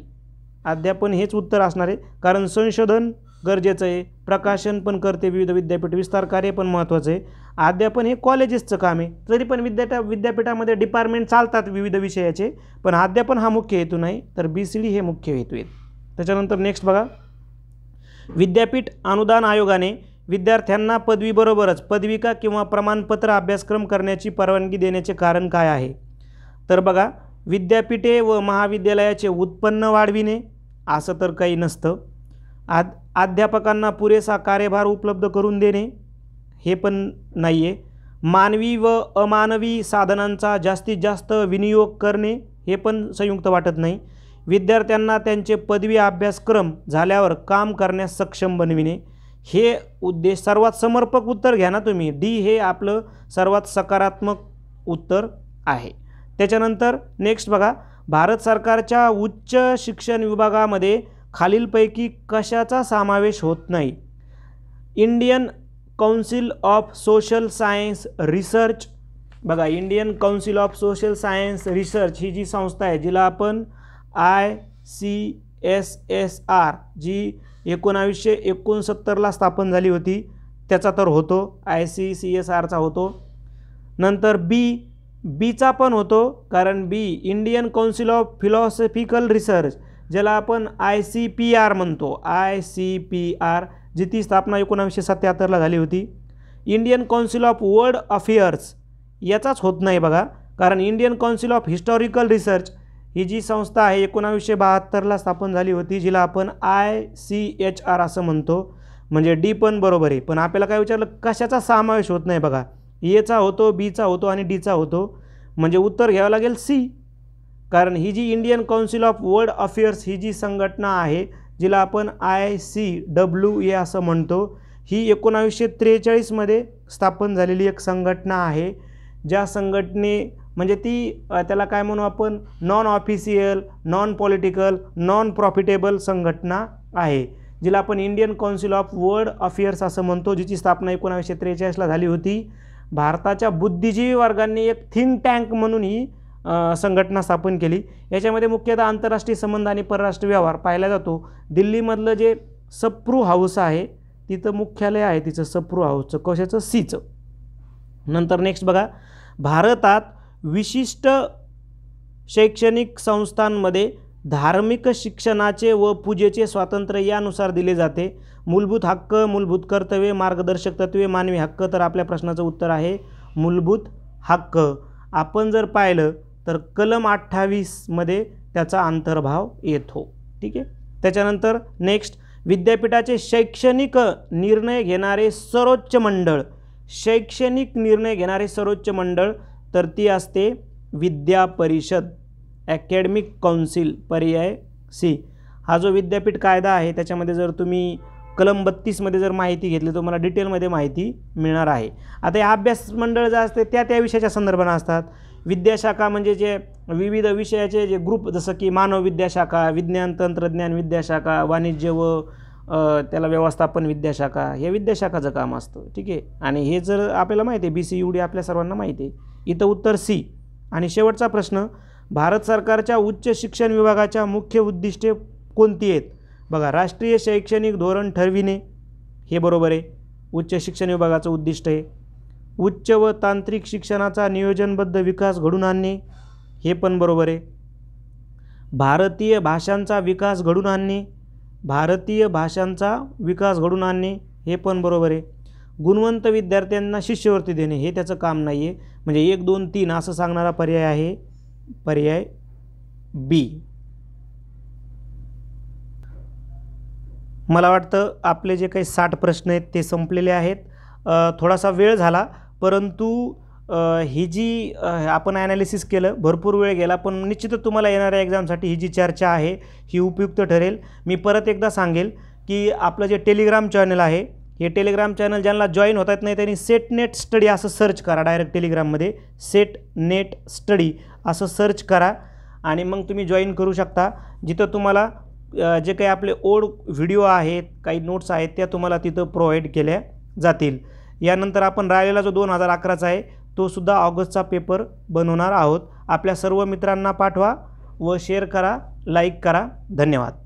अध्यापन हेच उत्तर असणार आहे कारण संशोधन गरजेचं आहे प्रकाशन पण करते विविध विद्यापीठ विस्तार कार्य पण महत्त्वाचं आहे अध्यापन हे कॉलेजेसचं काम आहे तरी पण विद्यापीठा विद्यापीठामध्ये डिपार्टमेंट चालतात विविध विषयाचे पण अध्यापन हा मुख्य हेतू नाही तर बी सी डी हे मुख्य हेतू आहेत त्याच्यानंतर नेक्स्ट बघा विद्यापीठ अनुदान आयोगाने विद्यार्थ्यांना पदवीबरोबरच पदविका किंवा प्रमाणपत्र अभ्यासक्रम करण्याची परवानगी देण्याचे कारण काय आहे तर बघा विद्यापीठे व महाविद्यालयाचे उत्पन्न वाढविणे असं तर काही नसतं आद अध्यापकांना पुरेसा कार्यभार उपलब्ध करून देणे हे पण नाही आहे मानवी व अमानवी साधनांचा जास्तीत जास्त विनियोग करणे हे पण संयुक्त वाटत नाही विद्यार्थ्यांना त्यांचे पदवी अभ्यासक्रम झाल्यावर काम करण्यास सक्षम बनविणे हे उद्देश सर्वात समर्पक उत्तर घ्या ना तुम्ही डी हे आपलं सर्वात सकारात्मक उत्तर आहे त्याच्यानंतर नेक्स्ट बघा भारत सरकारच्या उच्च शिक्षण विभागामध्ये खालीलपैकी कशाचा समावेश होत नाही Indian council of social science research बघा Indian council of social science research ही जी संस्था आहे जिला आपण I C S S R जी एकोणावीसशे एकोणसत्तरला स्थापन झाली होती त्याचा तर होतो आय सी सी एस आरचा होतो नंतर बी बीचा पण होतो कारण B Indian council of philosophical research ज्याला आपण आय सी पी आर म्हणतो आय सी पी आर जी ती स्थापना एकोणावीसशे सत्त्याहत्तरला झाली होती Indian council of world affairs याचाच होत नाही बघा कारण Indian council of historical research ही जी संस्था आहे एकोणावीसशे बहात्तरला स्थापन झाली होती जिला आपण आय सी एच आर असं म्हणतो म्हणजे डी पण बरोबर आहे पण आपल्याला काय विचारलं कशाचा समावेश होत नाही बघा एचा होतो बीचा होतो आणि डीचा होतो म्हणजे उत्तर घ्यावं लागेल सी कारण ही जी Indian council of world affairs ही जी संघटना आहे जिला आपण आय सी डब्ल्यू ए असं म्हणतो ही एकोणावीसशे त्रेचाळीसमध्ये स्थापन झालेली एक संघटना आहे ज्या संघटने म्हणजे ती त्याला काय म्हणू आपण non official non political non profitable संघटना आहे जिला आपण Indian council of world affairs असं म्हणतो जिची स्थापना एकोणावीसशे त्रेचाळीसला झाली होती भारताच्या बुद्धिजीवी वर्गांनी एक थिंक टँक म्हणून ही संघटना स्थापन केली याच्यामध्ये मुख्यतः आंतरराष्ट्रीय संबंध आणि परराष्ट्र व्यवहार पाहिला जातो दिल्लीमधलं जे सप्रू हाऊस आहे तिथं मुख्यालय आहे तिचं सप्रू हाऊसचं कशाचं सीचं नंतर नेक्स्ट बघा भारतात विशिष्ट शैक्षणिक संस्थांमध्ये धार्मिक शिक्षणाचे व पूजेचे स्वातंत्र्य यानुसार दिले जाते मूलभूत हक्क मूलभूत कर्तव्ये मार्गदर्शक तत्वे मानवी हक्क तर आपल्या प्रश्नाचं उत्तर आहे मूलभूत हक्क आपण जर पाहिलं तर कलम अठ्ठावीसमध्ये त्याचा अंतर्भाव येतो ठीक आहे त्याच्यानंतर नेक्स्ट विद्यापीठाचे शैक्षणिक निर्णय घेणारे सर्वोच्च मंडळ शैक्षणिक निर्णय घेणारे सर्वोच्च मंडळ तर ती असते विद्या परिषद ॲकॅडमिक काउन्सिल पर्याय सी हा जो विद्यापीठ कायदा आहे त्याच्यामध्ये जर तुम्ही कलम बत्तीसमध्ये जर माहिती घेतली तर तुम्हाला डिटेलमध्ये माहिती मिळणार आहे आता हे अभ्यास मंडळ जे असते त्या त्या विषयाच्या संदर्भानं असतात विद्याशाखा म्हणजे जे विविध विषयाचे जे ग्रुप जसं की मानव विद्याशाखा विज्ञान तंत्रज्ञान विद्याशाखा वाणिज्य व त्याला व्यवस्थापन विद्याशाखा हे विद्याशाखाचं काम असतं ठीक आहे आणि हे जर आपल्याला माहिती आहे बी सी यू डी आपल्या सर्वांना माहिती आहे इथं उत्तर सी आणि शेवटचा प्रश्न भारत सरकारच्या उच्च शिक्षण विभागाच्या मुख्य उद्दिष्टे कोणती आहेत बघा राष्ट्रीय शैक्षणिक धोरण ठरविणे हे बरोबर आहे उच्च शिक्षण विभागाचं उद्दिष्ट आहे उच्च व तांत्रिक शिक्षणाचा नियोजनबद्ध विकास घडून आणणे हे पण बरोबर आहे भारतीय भाषांचा विकास घडून आणणे भारतीय भाषांचा विकास घडून आणणे हे पण बरोबर आहे गुणवंत विद्यार्थ्यांना शिष्यवृत्ती देणे हे त्याचं काम नाही आहे म्हणजे एक दोन तीन असं सांगणारा पर्याय आहे पर्याय बी मला वाटतं आपले जे काही साठ प्रश्न आहेत ते संपलेले आहेत थोडासा वेळ झाला परंतु ही जी आपण ॲनालिसिस केलं भरपूर वेळ गेला पण निश्चितच तुम्हाला येणाऱ्या एक्झामसाठी ही जी चर्चा आहे ही उपयुक्त ठरेल मी परत एकदा सांगेल की आपलं जे टेलिग्राम चॅनल आहे हे टेलिग्राम चॅनल ज्यांना जॉईन होत नाही त्यांनी सेट नेट स्टडी असं सर्च करा डायरेक्ट टेलिग्राममध्ये सेट नेट स्टडी असं सर्च करा आणि मग तुम्ही जॉईन करू शकता जिथं तुम्हाला जे काही आपले ओल्ड व्हिडिओ आहेत काही नोट्स आहेत त्या तुम्हाला तिथं प्रोव्हाइड केल्या जातील यानंतर आपण राहिलेला जो दोन हजार अकराचा आहे तो सुद्धा ऑगस्टचा पेपर बनवणार आहोत आपल्या सर्व मित्रांना पाठवा व शेअर करा लाईक करा धन्यवाद